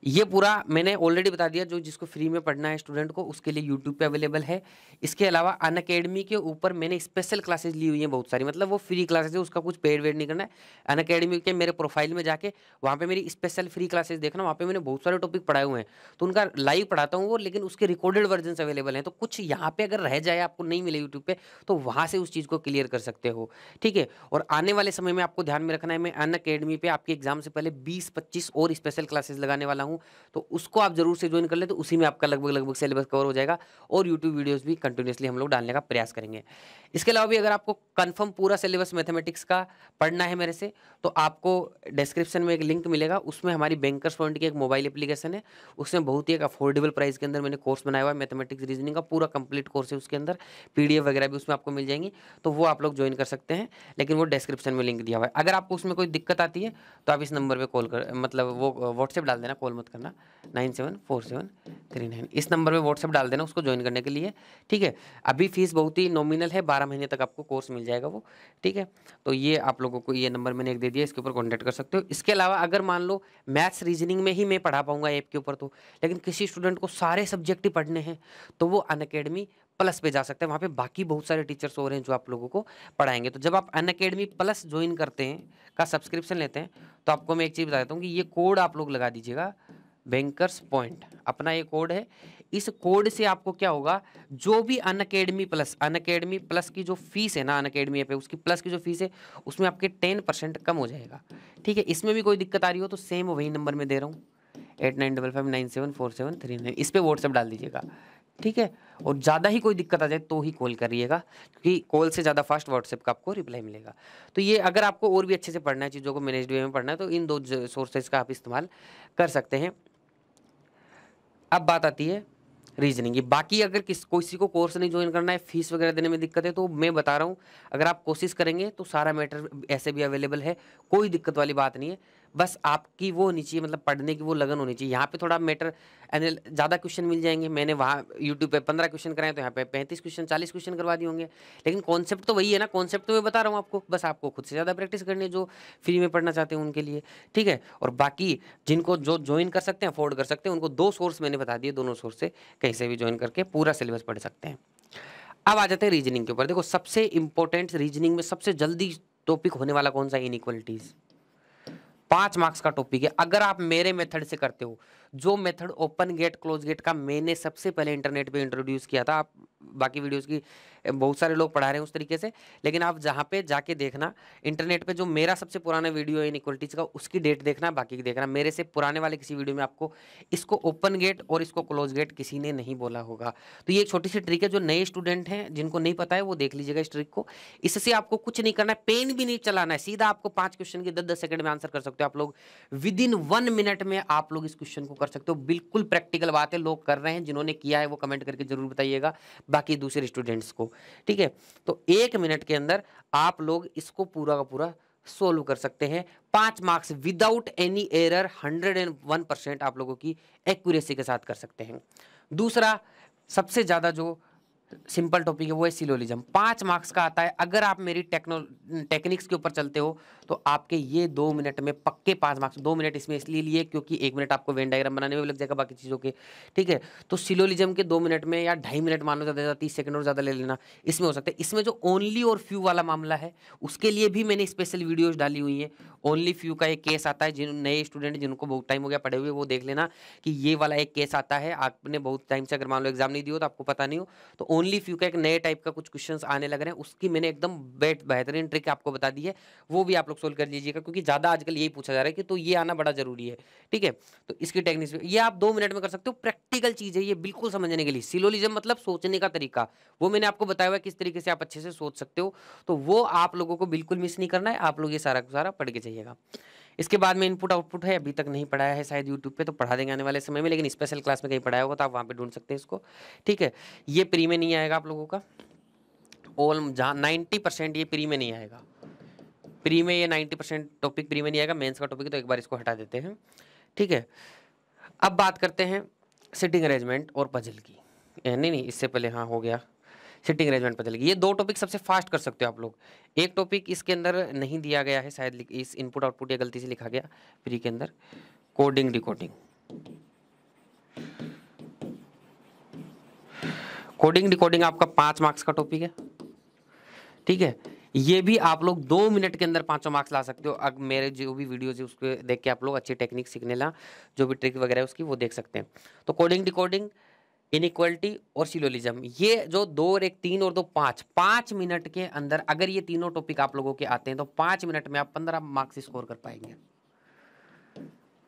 ये पूरा मैंने ऑलरेडी बता दिया जो जिसको फ्री में पढ़ना है स्टूडेंट को उसके लिए यूट्यूब पे अवेलेबल है इसके अलावा अन अकेडमी के ऊपर मैंने स्पेशल क्लासेस ली हुई हैं बहुत सारी मतलब वो फ्री क्लासेस है उसका कुछ पेड वेड नहीं करना है अन अकेडमी के मेरे प्रोफाइल में जाके वहाँ पे मेरी स्पेशल फ्री क्लासेस देखना वहाँ पर मैंने बहुत सारे टॉपिक पढ़ाए हुए हैं तो उनका लाइव पढ़ाता हूँ वो लेकिन उसके रिकॉर्डेड वर्जन अवेलेबल हैं तो कुछ यहाँ पर अगर रह जाए आपको नहीं मिले यूट्यूब पर तो वहाँ से उस चीज़ को क्लियर कर सकते हो ठीक है और आने वाले समय में आपको ध्यान में रखना है मैं अन अकेडमी पर आपके एग्जाम से पहले बीस पच्चीस और स्पेशल क्लास क्लासेस लगाने वाला हूँ तो उसको आप जरूर से ज्वाइन कर ले तो उसी में आपका लगभग लगभग सिलेबस कवर हो जाएगा और यूट्यूब वीडियोज़ भी कंटिन्यूसली हम लोग डालने का प्रयास करेंगे इसके अलावा भी अगर आपको कंफर्म पूरा सिलेबस मैथमेटिक्स का पढ़ना है मेरे से तो आपको डिस्क्रिप्शन में एक लिंक मिलेगा उसमें हमारी बैंकर्स पॉइंट की एक मोबाइल एप्लीकेशन है उसमें बहुत ही एक अफोर्डेबल प्राइस के अंदर मैंने कोर्स बनाया हुआ है मैथमेटिक्स रीजनिंग का पूरा कंप्लीट कोर्स है उसके अंदर पी वगैरह भी उसमें आपको मिल जाएंगी तो वो आप लोग ज्वाइन कर सकते हैं लेकिन वो डिस्क्रिप्शन में लिंक दिया हुआ है अगर आपको उसमें कोई दिक्कत आती है तो आप इस नंबर पर कॉल कर मतलब वो व्हाट्सएप डाल देना कॉल मत करना nine seven four seven three nine इस नंबर पर व्हाट्सएप डाल देना उसको ज्वाइन करने के लिए ठीक है अभी फीस बहुत ही नॉमिनल है बारह महीने तक आपको कोर्स मिल जाएगा वो ठीक है तो ये आप लोगों को ये नंबर मैंने एक दे दिया इसके ऊपर कॉन्टैक्ट कर सकते हो इसके अलावा अगर मान लो मैथ्स रीजनिंग में ही मैं पढ़ा पाऊंगा ऐप के ऊपर तो लेकिन किसी स्टूडेंट को सारे सब्जेक्ट ही पढ़ने हैं तो वो अन प्लस पे जा सकते हैं वहाँ पे बाकी बहुत सारे टीचर्स हो रहे हैं जो आप लोगों को पढ़ाएंगे तो जब आप अन अकेडमी प्लस ज्वाइन करते हैं का सब्सक्रिप्शन लेते हैं तो आपको मैं एक चीज़ बता देता हूँ कि ये कोड आप लोग लगा दीजिएगा बैंकर्स पॉइंट अपना ये कोड है इस कोड से आपको क्या होगा जो भी Unacademy plus Unacademy plus की जो फीस है ना अन अकेडमी पे उसकी प्लस की जो फीस है उसमें आपके टेन परसेंट कम हो जाएगा ठीक है इसमें भी कोई दिक्कत आ रही हो तो सेम वही नंबर में दे रहा हूँ eight nine double five nine seven four seven three nine इस पर व्हाट्सअप डाल दीजिएगा ठीक है और ज़्यादा ही कोई दिक्कत आ जाए तो ही कॉल करिएगा क्योंकि कॉल से ज़्यादा फास्ट व्हाट्सएप का आपको रिप्लाई मिलेगा तो ये अगर आपको और भी अच्छे से पढ़ना है चीज़ों को मैनेज वे में पढ़ना है तो इन दो सोर्सेज का आप इस्तेमाल कर सकते हैं अब बात आती है रीजनिंग बाकी अगर किस किसी को कोर्स नहीं ज्वाइन करना है फीस वगैरह देने में दिक्कत है तो मैं बता रहा हूँ अगर आप कोशिश करेंगे तो सारा मैटर ऐसे भी अवेलेबल है कोई दिक्कत वाली बात नहीं है बस आपकी वो होनी चाहिए मतलब पढ़ने की वो लगन होनी चाहिए यहाँ पे थोड़ा मैटर ज़्यादा क्वेश्चन मिल जाएंगे मैंने वहाँ यूट्यूब पे पंद्रह क्वेश्चन कराए तो यहाँ पे पैंतीस क्वेश्चन चालीस क्वेश्चन करवा दिए होंगे लेकिन कॉन्सेप्ट तो वही है ना कॉन्सेप्ट तो मैं बता रहा हूँ आपको बस आपको खुद से ज़्यादा प्रैक्टिस करनी है जो फ्री में पढ़ना चाहते हैं उनके लिए ठीक है और बाकी जिनको जो ज्वाइन कर सकते हैं अफोर्ड कर सकते हैं उनको दो सोर्स मैंने बता दिए दोनों सोर्स से कहीं से भी ज्वाइन करके पूरा सिलेबस पढ़ सकते हैं अब आ जाते हैं रीजनिंग के ऊपर देखो सबसे इंपॉर्टेंट रीजनिंग में सबसे जल्दी टॉपिक होने वाला कौन सा इनक्वलिटीज़ पांच मार्क्स का टॉपिक है अगर आप मेरे मेथड से करते हो जो method open gate close gate का मैंने सबसे पहले इंटरनेट पे इंट्रोड्यूस किया था आप बाकी वीडियोस की बहुत सारे लोग पढ़ा रहे हैं उस तरीके से लेकिन आप जहाँ पे जाके देखना इंटरनेट पे जो मेरा सबसे पुराना वीडियो है इनिक्वलिटीज़ का उसकी डेट देखना बाकी देखना मेरे से पुराने वाले किसी वीडियो में आपको इसको ओपन गेट और इसको क्लोज गेट किसी ने नहीं बोला होगा तो ये एक छोटी सी ट्रिक है जो नए स्टूडेंट हैं जिनको नहीं पता है वो देख लीजिएगा इस ट्रिक को इससे आपको कुछ नहीं करना है पेन भी नहीं चलाना है सीधा आपको पाँच क्वेश्चन के दस दस सेकेंड में आंसर कर सकते हो आप लोग विद इन वन मिनट में आप लोग इस क्वेश्चन को कर सकते हो बिल्कुल प्रैक्टिकल बात है लोग कर रहे हैं जिन्होंने किया है वो कमेंट करके जरूर बताइएगा बाकी दूसरे स्टूडेंट्स को ठीक है तो एक मिनट के अंदर आप लोग इसको पूरा का पूरा सोल्व कर सकते हैं पाँच marks without any error hundred and one percent आप लोगों की एक्यूरेसी के साथ कर सकते हैं दूसरा सबसे ज़्यादा जो सिंपल टॉपिक है वो है सिलोलिज्म पाँच मार्क्स का आता है अगर आप मेरी टेक्नो टेक्निक्स के ऊपर चलते हो तो आपके ये दो मिनट में पक्के पाँच मार्क्स दो मिनट इसमें इसलिए लिए क्योंकि एक मिनट आपको वेन डायग्राम बनाने में भी लग जाएगा बाकी चीज़ों के ठीक है तो सिलोलिज्म के दो मिनट में या ढाई मिनट मानो ज़्यादा ज़्यादा तीस सेकंड और ज़्यादा ले लेना इसमें हो सकता है इसमें जो ओनली और फ्यू वाला मामला है उसके लिए भी मैंने स्पेशल वीडियोज़ डाली हुई हैं ओनली फ्यू का एक केस आता है जिन नए स्टूडेंट जिनको बहुत टाइम हो गया पढ़े हुए वो देख लेना कि ये वाला एक केस आता है आपने बहुत टाइम से अगर मान लो एग्जाम नहीं दिया तो आपको पता नहीं हो तो ओनली फ्यू का एक नए टाइप का कुछ क्वेश्चंस आने लग रहे हैं उसकी मैंने एकदम बेट बेहतरीन ट्रिक आपको बता दी है वो भी आप लोग सोल्व कर लीजिएगा क्योंकि ज़्यादा आजकल यही पूछा जा रहा है कि तो ये आना बड़ा जरूरी है ठीक है तो इसकी टेक्निक्स ये आप दो मिनट में कर सकते हो प्रैक्टिकल चीज़ है ये बिल्कुल समझने के लिए सिलोलिज्म मतलब सोचने का तरीका वो मैंने आपको बताया हुआ किस तरीके से आप अच्छे से सोच सकते हो तो वो आप लोगों को बिल्कुल मिस नहीं करना है आप लोग ये सारा सारा पढ़ के चाहिएगा इसके बाद में इनपुट आउटपुट है अभी तक नहीं पढ़ाया है शायद यूट्यूब पे तो पढ़ा देंगे आने वाले समय में लेकिन स्पेशल क्लास में कहीं पढ़ाया होगा तो आप वहाँ पे ढूंढ सकते हैं इसको ठीक है ये प्री में नहीं आएगा आप लोगों का ऑल जहाँ नाइन्टी परसेंट ये प्री में नहीं आएगा प्री में ये नाइन्टी परसेंट टॉपिक प्री में नहीं आएगा मेन्स का टॉपिक तो एक बार इसको हटा देते हैं ठीक है अब बात करते हैं सिटिंग अरेंजमेंट और पजल की नहीं नहीं इससे पहले हाँ हो गया सिटिंग अरेंजमेंट पर चलेगी ये दो टॉपिक सबसे फास्ट कर सकते हो आप लोग एक टॉपिक इसके अंदर नहीं दिया गया है शायद इस इनपुट आउटपुट या गलती से लिखा गया प्री के अंदर कोडिंग डिकोडिंग कोडिंग डिकोडिंग आपका पांच मार्क्स का टॉपिक है ठीक है ये भी आप लोग दो मिनट के अंदर पांचों मार्क्स ला सकते हो अब मेरे जो भी वीडियोज है उसको देख के आप लोग अच्छी टेक्निक सीखने ला जो भी ट्रिक वगैरह उसकी वो देख सकते हैं तो कोडिंग डिकोडिंग इनक्वलिटी और सिलोलिज्म ये जो दो और एक तीन और दो पाँच पाँच मिनट के अंदर अगर ये तीनों टॉपिक आप लोगों के आते हैं तो पाँच मिनट में आप पंद्रह मार्क्स स्कोर कर पाएंगे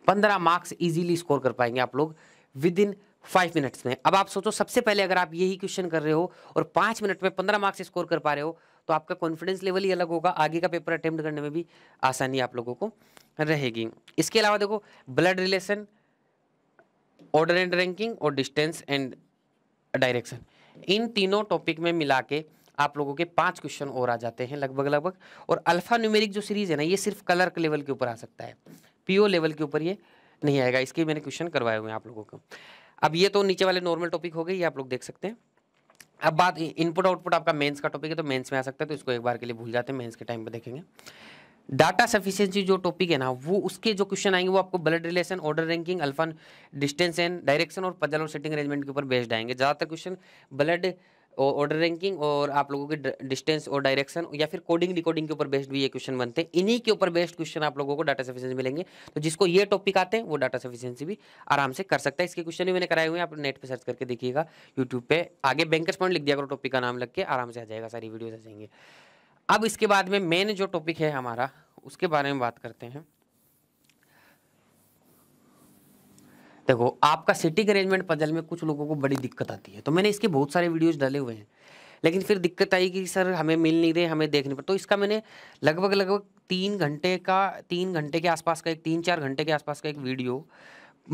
पंद्रह मार्क्स इजीली स्कोर कर पाएंगे आप लोग विद इन फाइव मिनट्स में अब आप सोचो सबसे पहले अगर आप यही क्वेश्चन कर रहे हो और पाँच मिनट में पंद्रह मार्क्स स्कोर कर पा रहे हो तो आपका कॉन्फिडेंस लेवल ही अलग होगा आगे का पेपर अटैम्प्ट करने में भी आसानी आप लोगों को रहेगी इसके अलावा देखो blood relation order and ranking और डिस्टेंस एंड डायरेक्शन इन तीनों टॉपिक में मिला के आप लोगों के पांच क्वेश्चन और आ जाते हैं लगभग लगभग और अल्फा न्यूमेरिक जो सीरीज है ना ये सिर्फ कलर लेवल के ऊपर आ सकता है पीओ लेवल के ऊपर ये नहीं आएगा इसके मैंने क्वेश्चन करवाए हुए हैं आप लोगों को अब ये तो नीचे वाले नॉर्मल टॉपिक हो गए ये आप लोग देख सकते हैं अब बात इनपुट आउटपुट आपका मेन्स का टॉपिक है तो मेन्स में आ सकता है तो इसको एक बार के लिए भूल जाते हैं मेन्स के टाइम पर देखेंगे डाटा सफिशियंसी जो टॉपिक है ना वो उसके जो क्वेश्चन आएंगे वो आपको blood relation order ranking alpha distance and direction और पजल और सेटिंग अरेंजमेंट के ऊपर बेस्ड आएंगे ज़्यादातर क्वेश्चन ब्लड ऑर्डर रैंकिंग और आप लोगों के डिस्टेंस और डायरेक्शन या फिर कोडिंग रिकॉर्डिंग के ऊपर बेस्ड भी ये क्वेश्चन बनते हैं इन्हीं के ऊपर बेस्ड क्वेश्चन आप लोगों को डाटा सफिशियंसी मिलेंगे तो जिसको ये टॉपिक आते हैं वो डाटा सफिशियंसी भी आराम से कर सकता है इसके क्वेश्चन भी मैंने कराए हुए हैं आप नेट पर सर्च करके देखिएगा यूट्यूब पर आगे बैंकर्स पॉइंट लिख दिया करो टॉपिक का नाम लग के आराम से आ जाएगा सारी वीडियोज आ जाएंगे अब इसके बाद में मेन जो टॉपिक है हमारा उसके बारे में बात करते हैं देखो आपका सिटिंग अरेंजमेंट पजल में कुछ लोगों को बड़ी दिक्कत आती है तो मैंने इसके बहुत सारे वीडियोस डाले हुए हैं लेकिन फिर दिक्कत आई कि सर हमें मिल नहीं रहे हमें देखने पर तो इसका मैंने लगभग लगभग तीन घंटे का तीन घंटे के आसपास का एक तीन चार घंटे के आसपास का एक वीडियो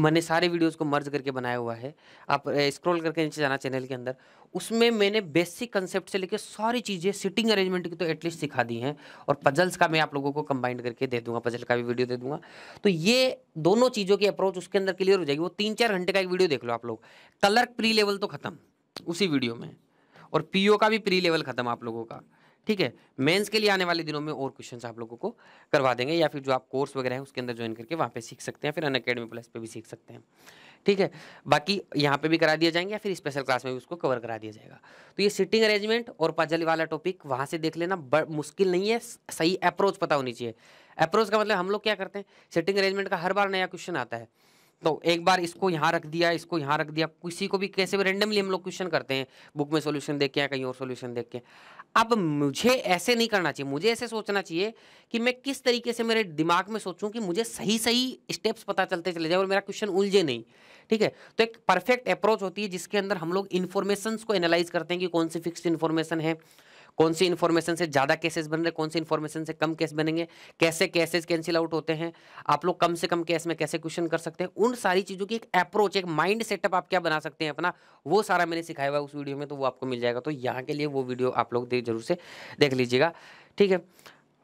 मैंने सारे वीडियोस को मर्ज करके बनाया हुआ है आप स्क्रॉल करके नीचे जाना चैनल के अंदर उसमें मैंने बेसिक कंसेप्ट से लेकर सारी चीज़ें सिटिंग अरेंजमेंट की तो एटलीस्ट सिखा दी हैं और पजल्स का मैं आप लोगों को कंबाइंड करके दे दूंगा पजल का भी वीडियो दे दूंगा तो ये दोनों चीज़ों की अप्रोच उसके अंदर क्लियर हो जाएगी वो तीन चार घंटे का एक वीडियो देख लो आप लोग कलर प्री लेवल तो खत्म उसी वीडियो में और पीओ का भी प्री लेवल खत्म आप लोगों का ठीक है मेंस के लिए आने वाले दिनों में और क्वेश्चन आप लोगों को करवा देंगे या फिर जो आप कोर्स वगैरह हैं उसके अंदर ज्वाइन करके वहाँ पे सीख सकते हैं फिर अन अकेडमी प्लस पे भी सीख सकते हैं ठीक है बाकी यहाँ पे भी करा दिया जाएंगे या फिर स्पेशल क्लास में भी उसको कवर करा दिया जाएगा तो ये सिटिंग अरेंजमेंट और पजल वाला टॉपिक वहाँ से देख लेना मुश्किल नहीं है सही अप्रोच पता होनी चाहिए अप्रोच का मतलब हम लोग क्या करते हैं सिटिंग अरेंजमेंट का हर बार नया क्वेश्चन आता है तो एक बार इसको यहाँ रख दिया इसको यहाँ रख दिया किसी को भी कैसे भी रेंडमली हम लोग क्वेश्चन करते हैं बुक में सोल्यूशन देख के या कहीं और सोल्यूशन देख के अब मुझे ऐसे नहीं करना चाहिए मुझे ऐसे सोचना चाहिए कि मैं किस तरीके से मेरे दिमाग में सोचूं कि मुझे सही सही स्टेप्स पता चलते चले जाए और मेरा क्वेश्चन उलझे नहीं ठीक है तो एक परफेक्ट अप्रोच होती है जिसके अंदर हम लोग इन्फॉर्मेशन को एनालाइज करते हैं कि कौन सी फिक्स्ड इन्फॉर्मेशन है कौन सी इन्फॉर्मेशन से ज़्यादा केसेस बन रहे कौन सी इन्फॉर्मेशन से कम केस बनेंगे कैसे केसेस कैंसिल आउट होते हैं आप लोग कम से कम केस में कैसे क्वेश्चन कर सकते हैं उन सारी चीज़ों की एक अप्रोच एक माइंड सेटअप आप क्या बना सकते हैं अपना वो सारा मैंने सिखाया हुआ उस वीडियो में तो वो आपको मिल जाएगा तो यहाँ के लिए वो वीडियो आप लोग जरूर से देख लीजिएगा ठीक है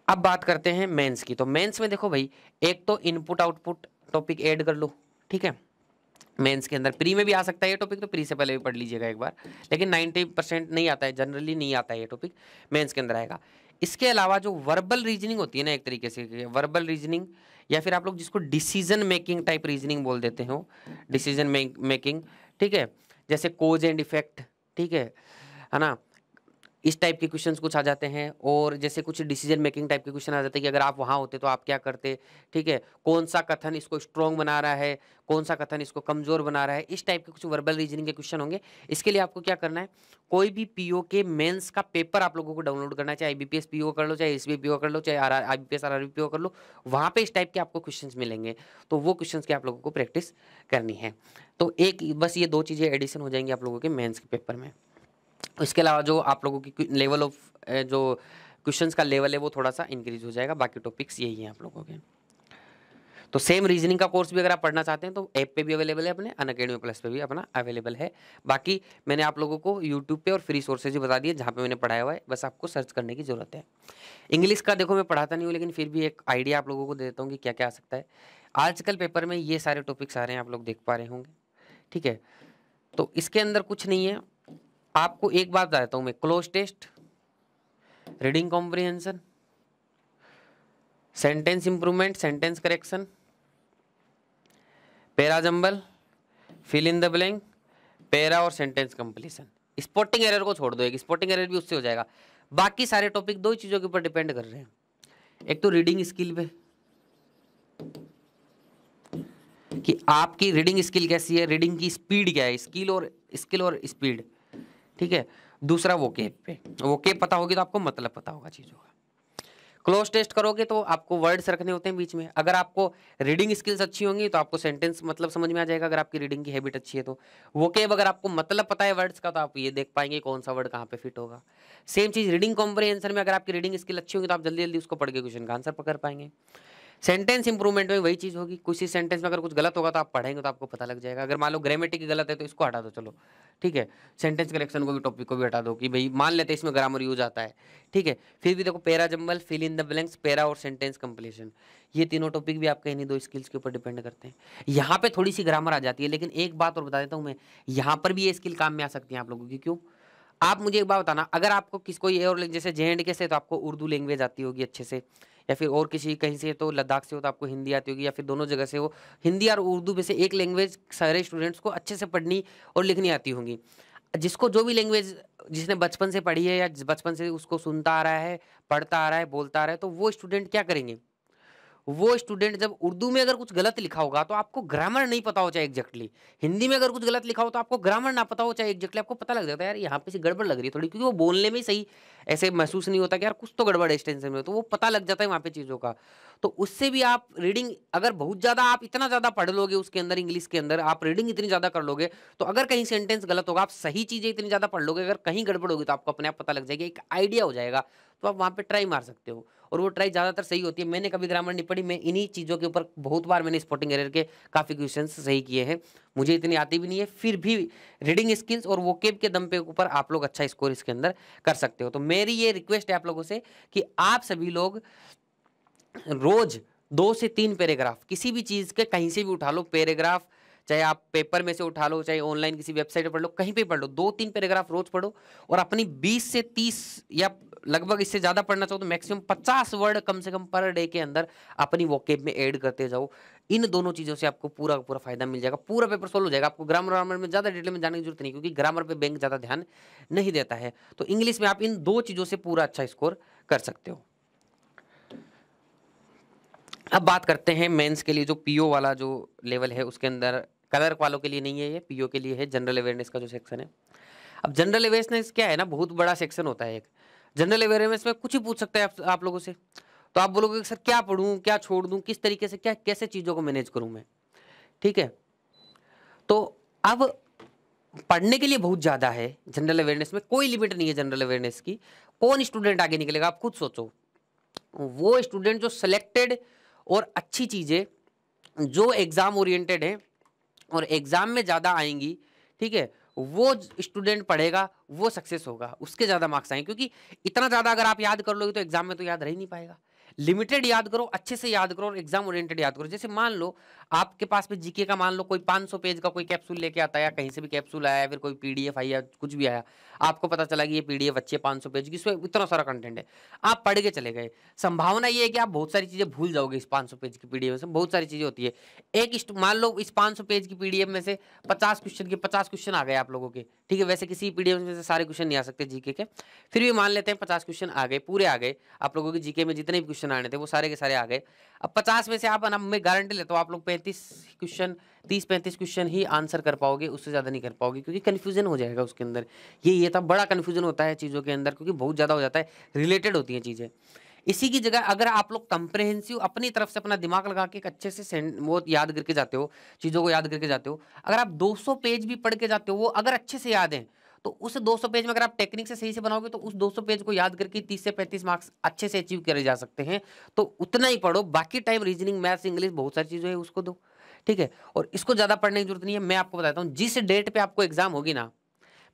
अब बात करते हैं मेन्स की तो मेन्स में देखो भाई एक तो इनपुट आउटपुट टॉपिक एड कर लो ठीक है मेंस के अंदर प्री में भी आ सकता है ये टॉपिक तो प्री से पहले भी पढ़ लीजिएगा एक बार लेकिन नाइन्टी परसेंट नहीं आता है जनरली नहीं आता है ये टॉपिक मेंस के अंदर आएगा इसके अलावा जो वर्बल रीजनिंग होती है ना एक तरीके से वर्बल रीजनिंग या फिर आप लोग जिसको डिसीजन मेकिंग टाइप रीजनिंग बोल देते हो डिसीजन मेकिंग ठीक है जैसे कोज एंड इफेक्ट ठीक है है ना इस टाइप के क्वेश्चंस कुछ आ जाते हैं और जैसे कुछ डिसीजन मेकिंग टाइप के क्वेश्चन आ जाते हैं कि अगर आप वहाँ होते तो आप क्या करते ठीक है कौन सा कथन इसको स्ट्रॉन्ग बना रहा है कौन सा कथन इसको कमज़ोर बना रहा है इस टाइप के कुछ वर्बल रीजनिंग के क्वेश्चन होंगे इसके लिए आपको क्या करना है कोई भी पी के मेन्स का पेपर आप लोगों को डाउनलोड करना है चाहे आईबीपीएस पीओ कर लो चाहे एस पीओ कर लो चाहे आर बी आरआरबी पीओ कर लो वहाँ पर इस टाइप के आपको क्वेश्चन मिलेंगे तो वो क्वेश्चन की आप लोगों को प्रैक्टिस करनी है तो एक बस ये दो चीज़ें एडिशन हो जाएंगी आप लोगों के मेन्स के पेपर में इसके अलावा जो आप लोगों की लेवल ऑफ जो क्वेश्चंस का लेवल है वो थोड़ा सा इंक्रीज हो जाएगा बाकी टॉपिक्स यही हैं आप लोगों के तो सेम रीजनिंग का कोर्स भी अगर आप पढ़ना चाहते हैं तो ऐप पे भी अवेलेबल है अपने अन अकेडमी प्लस पे भी अपना अवेलेबल है बाकी मैंने आप लोगों को यूट्यूब पे और फ्री सोर्सेज भी बता दिए जहाँ पे मैंने पढ़ाया हुआ है बस आपको सर्च करने की ज़रूरत है इंग्लिश का देखो मैं पढ़ाता नहीं हूँ लेकिन फिर भी एक आइडिया आप लोगों को दे देता हूँ कि क्या क्या आ सकता है आजकल पेपर में ये सारे टॉपिक्स आ रहे हैं आप लोग देख पा रहे होंगे ठीक है तो इसके अंदर कुछ नहीं है आपको एक बात बता देता हूँ मैं cloze test reading comprehension sentence improvement sentence correction para jumble fill in the blank para और सेंटेंस कंप्लीशन स्पॉटिंग एरर को छोड़ दो एक स्पॉटिंग एरर भी उससे हो जाएगा बाकी सारे टॉपिक दो ही चीज़ों के ऊपर डिपेंड कर रहे हैं एक तो रीडिंग स्किल पे कि आपकी रीडिंग स्किल कैसी है रीडिंग की स्पीड क्या है स्किल और स्किल और स्पीड ठीक है दूसरा वो केप पे वो केप पता होगी तो आपको मतलब पता होगा चीज़ों का क्लोज टेस्ट करोगे तो आपको वर्ड्स रखने होते हैं बीच में अगर आपको रीडिंग स्किल्स अच्छी होंगी तो आपको सेंटेंस मतलब समझ में आ जाएगा अगर आपकी रीडिंग की हैबिट अच्छी है तो वो केब अगर आपको मतलब पता है वर्ड्स का तो आप ये देख पाएंगे कौन सा वर्ड कहाँ पे फिट होगा सेम चीज़ रीडिंग कॉम्प्रिहेंशन में अगर आपकी रीडिंग स्किल अच्छी होंगी तो आप जल्दी जल्दी उसको पढ़ के क्वेश्चन का आंसर पकड़ पाएंगे सेंटेंस इंप्रूवमेंट में वही चीज़ होगी कुछ सेंटेंस में अगर कुछ गलत होगा तो आप पढ़ेंगे तो आपको पता लग जाएगा अगर मान लो ग्रामेटिक गलत है तो इसको हटा दो चलो ठीक है सेंटेंस कलेक्शन को भी टॉपिक को भी हटा दो कि भाई मान लेते इसमें ग्रामर यूज आता है ठीक है फिर भी देखो para jumble fill in the blanks para और सेंटेंस कंप्लीशन ये तीनों टॉपिक भी आपके इन्हीं दो स्किल्स के ऊपर डिपेंड करते हैं यहाँ पे थोड़ी सी ग्रामर आ जाती है लेकिन एक बात और बता देता हूँ मैं यहाँ पर भी ये स्किल काम में आ सकती है आप लोगों की क्यों आप मुझे एक बात बताना अगर आपको किसको ये और जैसे जे एंड के से तो आपको उर्दू लैंग्वेज आती होगी अच्छे से या फिर और किसी कहीं से तो लद्दाख से हो तो आपको हिंदी आती होगी या फिर दोनों जगह से हो हिंदी और उर्दू में से एक लैंग्वेज सारे स्टूडेंट्स को अच्छे से पढ़नी और लिखनी आती होंगी जिसको जो भी लैंग्वेज जिसने बचपन से पढ़ी है या बचपन से उसको सुनता आ रहा है पढ़ता आ रहा है बोलता आ रहा है तो वो स्टूडेंट क्या करेंगे वो स्टूडेंट जब उर्दू में अगर कुछ गलत लिखा होगा तो आपको ग्रामर नहीं पता हो चाहे एग्जैक्टली हिंदी में अगर कुछ गलत लिखा हो तो आपको ग्रामर ना पता हो चाहे एग्जैक्टली आपको पता लग जाता है यार यहाँ पे से गड़बड़ लग रही है थोड़ी क्योंकि वो बोलने में सही ऐसे महसूस नहीं होता कि यार कुछ तो गड़बड़ एक्सटेंशन में हो तो वो पता लग जाता है वहाँ पे चीज़ों का तो उससे भी आप रीडिंग अगर बहुत ज़्यादा आप इतना ज़्यादा पढ़ लोगे उसके अंदर इंग्लिश के अंदर आप रीडिंग इतनी ज़्यादा कर लोगे तो अगर कहीं सेंटेंस गलत होगा आप सही चीज़ें इतनी ज़्यादा पढ़ लोगे अगर कहीं गड़बड़ होगी तो आपको अपने आप पता लग जाएगी एक आइडिया हो जाएगा तो आप वहाँ पर ट्राई मार सकते हो और वो ट्राई ज़्यादातर सही होती है मैंने कभी ग्रामर नहीं पढ़ी मैं इन्हीं चीज़ों के ऊपर बहुत बार मैंने स्पोर्टिंग एरियर के काफ़ी क्वेश्चन सही किए हैं मुझे इतनी आती भी नहीं है फिर भी रीडिंग स्किल्स और वोकेब के दम पे ऊपर आप लोग अच्छा स्कोर इसके अंदर कर सकते हो तो मेरी ये रिक्वेस्ट है आप लोगों से कि आप सभी लोग रोज़ दो से तीन पैराग्राफ किसी भी चीज़ के कहीं से भी उठा लो पैराग्राफ चाहे आप पेपर में से उठा लो चाहे ऑनलाइन किसी वेबसाइट पर पढ़ लो कहीं पे पढ़ लो दो तीन पैराग्राफ रोज पढ़ो और अपनी बीस से तीस या लगभग इससे ज़्यादा पढ़ना चाहो तो मैक्सिमम पचास वर्ड कम से कम पर डे के अंदर अपनी वॉकेब में ऐड करते जाओ इन दोनों चीज़ों से आपको पूरा पूरा फायदा मिल जाएगा पूरा पेपर सोल्व हो जाएगा आपको ग्रामर वामर में ज़्यादा डिटेल में जाने की जरूरत नहीं क्योंकि ग्रामर पर बैंक ज़्यादा ध्यान नहीं देता है तो इंग्लिश में आप इन दो चीज़ों से पूरा अच्छा स्कोर कर सकते हो अब बात करते हैं मेंस के लिए जो पीओ वाला जो लेवल है उसके अंदर कलर वालों के लिए नहीं है ये पीओ के लिए है जनरल अवेयरनेस का जो सेक्शन है अब जनरल अवेयरनेस क्या है ना बहुत बड़ा सेक्शन होता है एक जनरल अवेयरनेस में कुछ ही पूछ सकते हैं आप, आप लोगों से तो आप बोलोगे सर क्या पढ़ूँ क्या छोड़ दूँ किस तरीके से क्या कैसे चीज़ों को मैनेज करूँ मैं ठीक है तो अब पढ़ने के लिए बहुत ज़्यादा है जनरल अवेयरनेस में कोई लिमिट नहीं है जनरल अवेयरनेस की कौन स्टूडेंट आगे निकलेगा आप खुद सोचो वो स्टूडेंट जो सिलेक्टेड और अच्छी चीज़ें जो एग्ज़ाम ओरिएंटेड हैं और एग्ज़ाम में ज़्यादा आएंगी ठीक है वो स्टूडेंट पढ़ेगा वो सक्सेस होगा उसके ज़्यादा मार्क्स आएंगे क्योंकि इतना ज़्यादा अगर आप याद कर लोगे तो एग्ज़ाम में तो याद रह ही नहीं पाएगा लिमिटेड याद करो अच्छे से याद करो और एग्जाम ओरिएंटेड याद करो जैसे मान लो आपके पास में जीके का मान लो कोई 500 पेज का कोई कैप्सूल लेके आता है या कहीं से भी कैप्सूल आया फिर कोई पीडीएफ आई या कुछ भी आया आपको पता चला कि ये पीडीएफ अच्छी है पाँच सौ पेज की इसमें इतना सारा कंटेंट है आप पढ़ के चले गए संभावना ये है कि आप बहुत सारी चीज़ें भूल जाओगे इस पाँच सौ पेज की पीडीएफ में बहुत सारी चीज़ें होती है एक मान लो इस पाँच सौ पेज की पी में से पचास क्वेश्चन के पचास क्वेश्चन आ गए आप लोगों के ठीक है वैसे किसी पीडीएफ में से सारे क्वेश्चन नहीं आ सकते जीके के फिर भी मान लेते हैं पचास क्वेश्चन आ गए पूरे आ गए आप लोगों के जीके में जितने भी क्वेश्चन आने थे वो सारे के सारे आ गए अब पचास में से आप मैं गारंटी लेता हूँ आप लोग पैंतीस क्वेश्चन तीस पैंतीस क्वेश्चन ही आंसर कर पाओगे उससे ज़्यादा नहीं कर पाओगे क्योंकि कन्फ्यूजन हो जाएगा उसके अंदर ये ये था बड़ा कन्फ्यूजन होता है चीज़ों के अंदर क्योंकि बहुत ज़्यादा हो जाता है रिलेटेड होती हैं चीज़ें इसी की जगह अगर आप लोग कंप्रेहेंसिव अपनी तरफ से अपना दिमाग लगा के एक अच्छे से वो याद करके जाते हो चीज़ों को याद करके जाते हो अगर आप 200 पेज भी पढ़ के जाते हो वो अगर अच्छे से याद हैं तो उस 200 पेज में अगर आप टेक्निक से सही से बनाओगे तो उस 200 पेज को याद करके 30 से 35 मार्क्स अच्छे से अचीव करे जा सकते हैं तो उतना ही पढ़ो बाकी टाइम रीजनिंग मैथ्स इंग्लिश बहुत सारी चीज़ें हैं उसको दो ठीक है और इसको ज़्यादा पढ़ने की जरूरत नहीं है मैं आपको बताता हूँ जिस डेट पे आपको एग्जाम होगी ना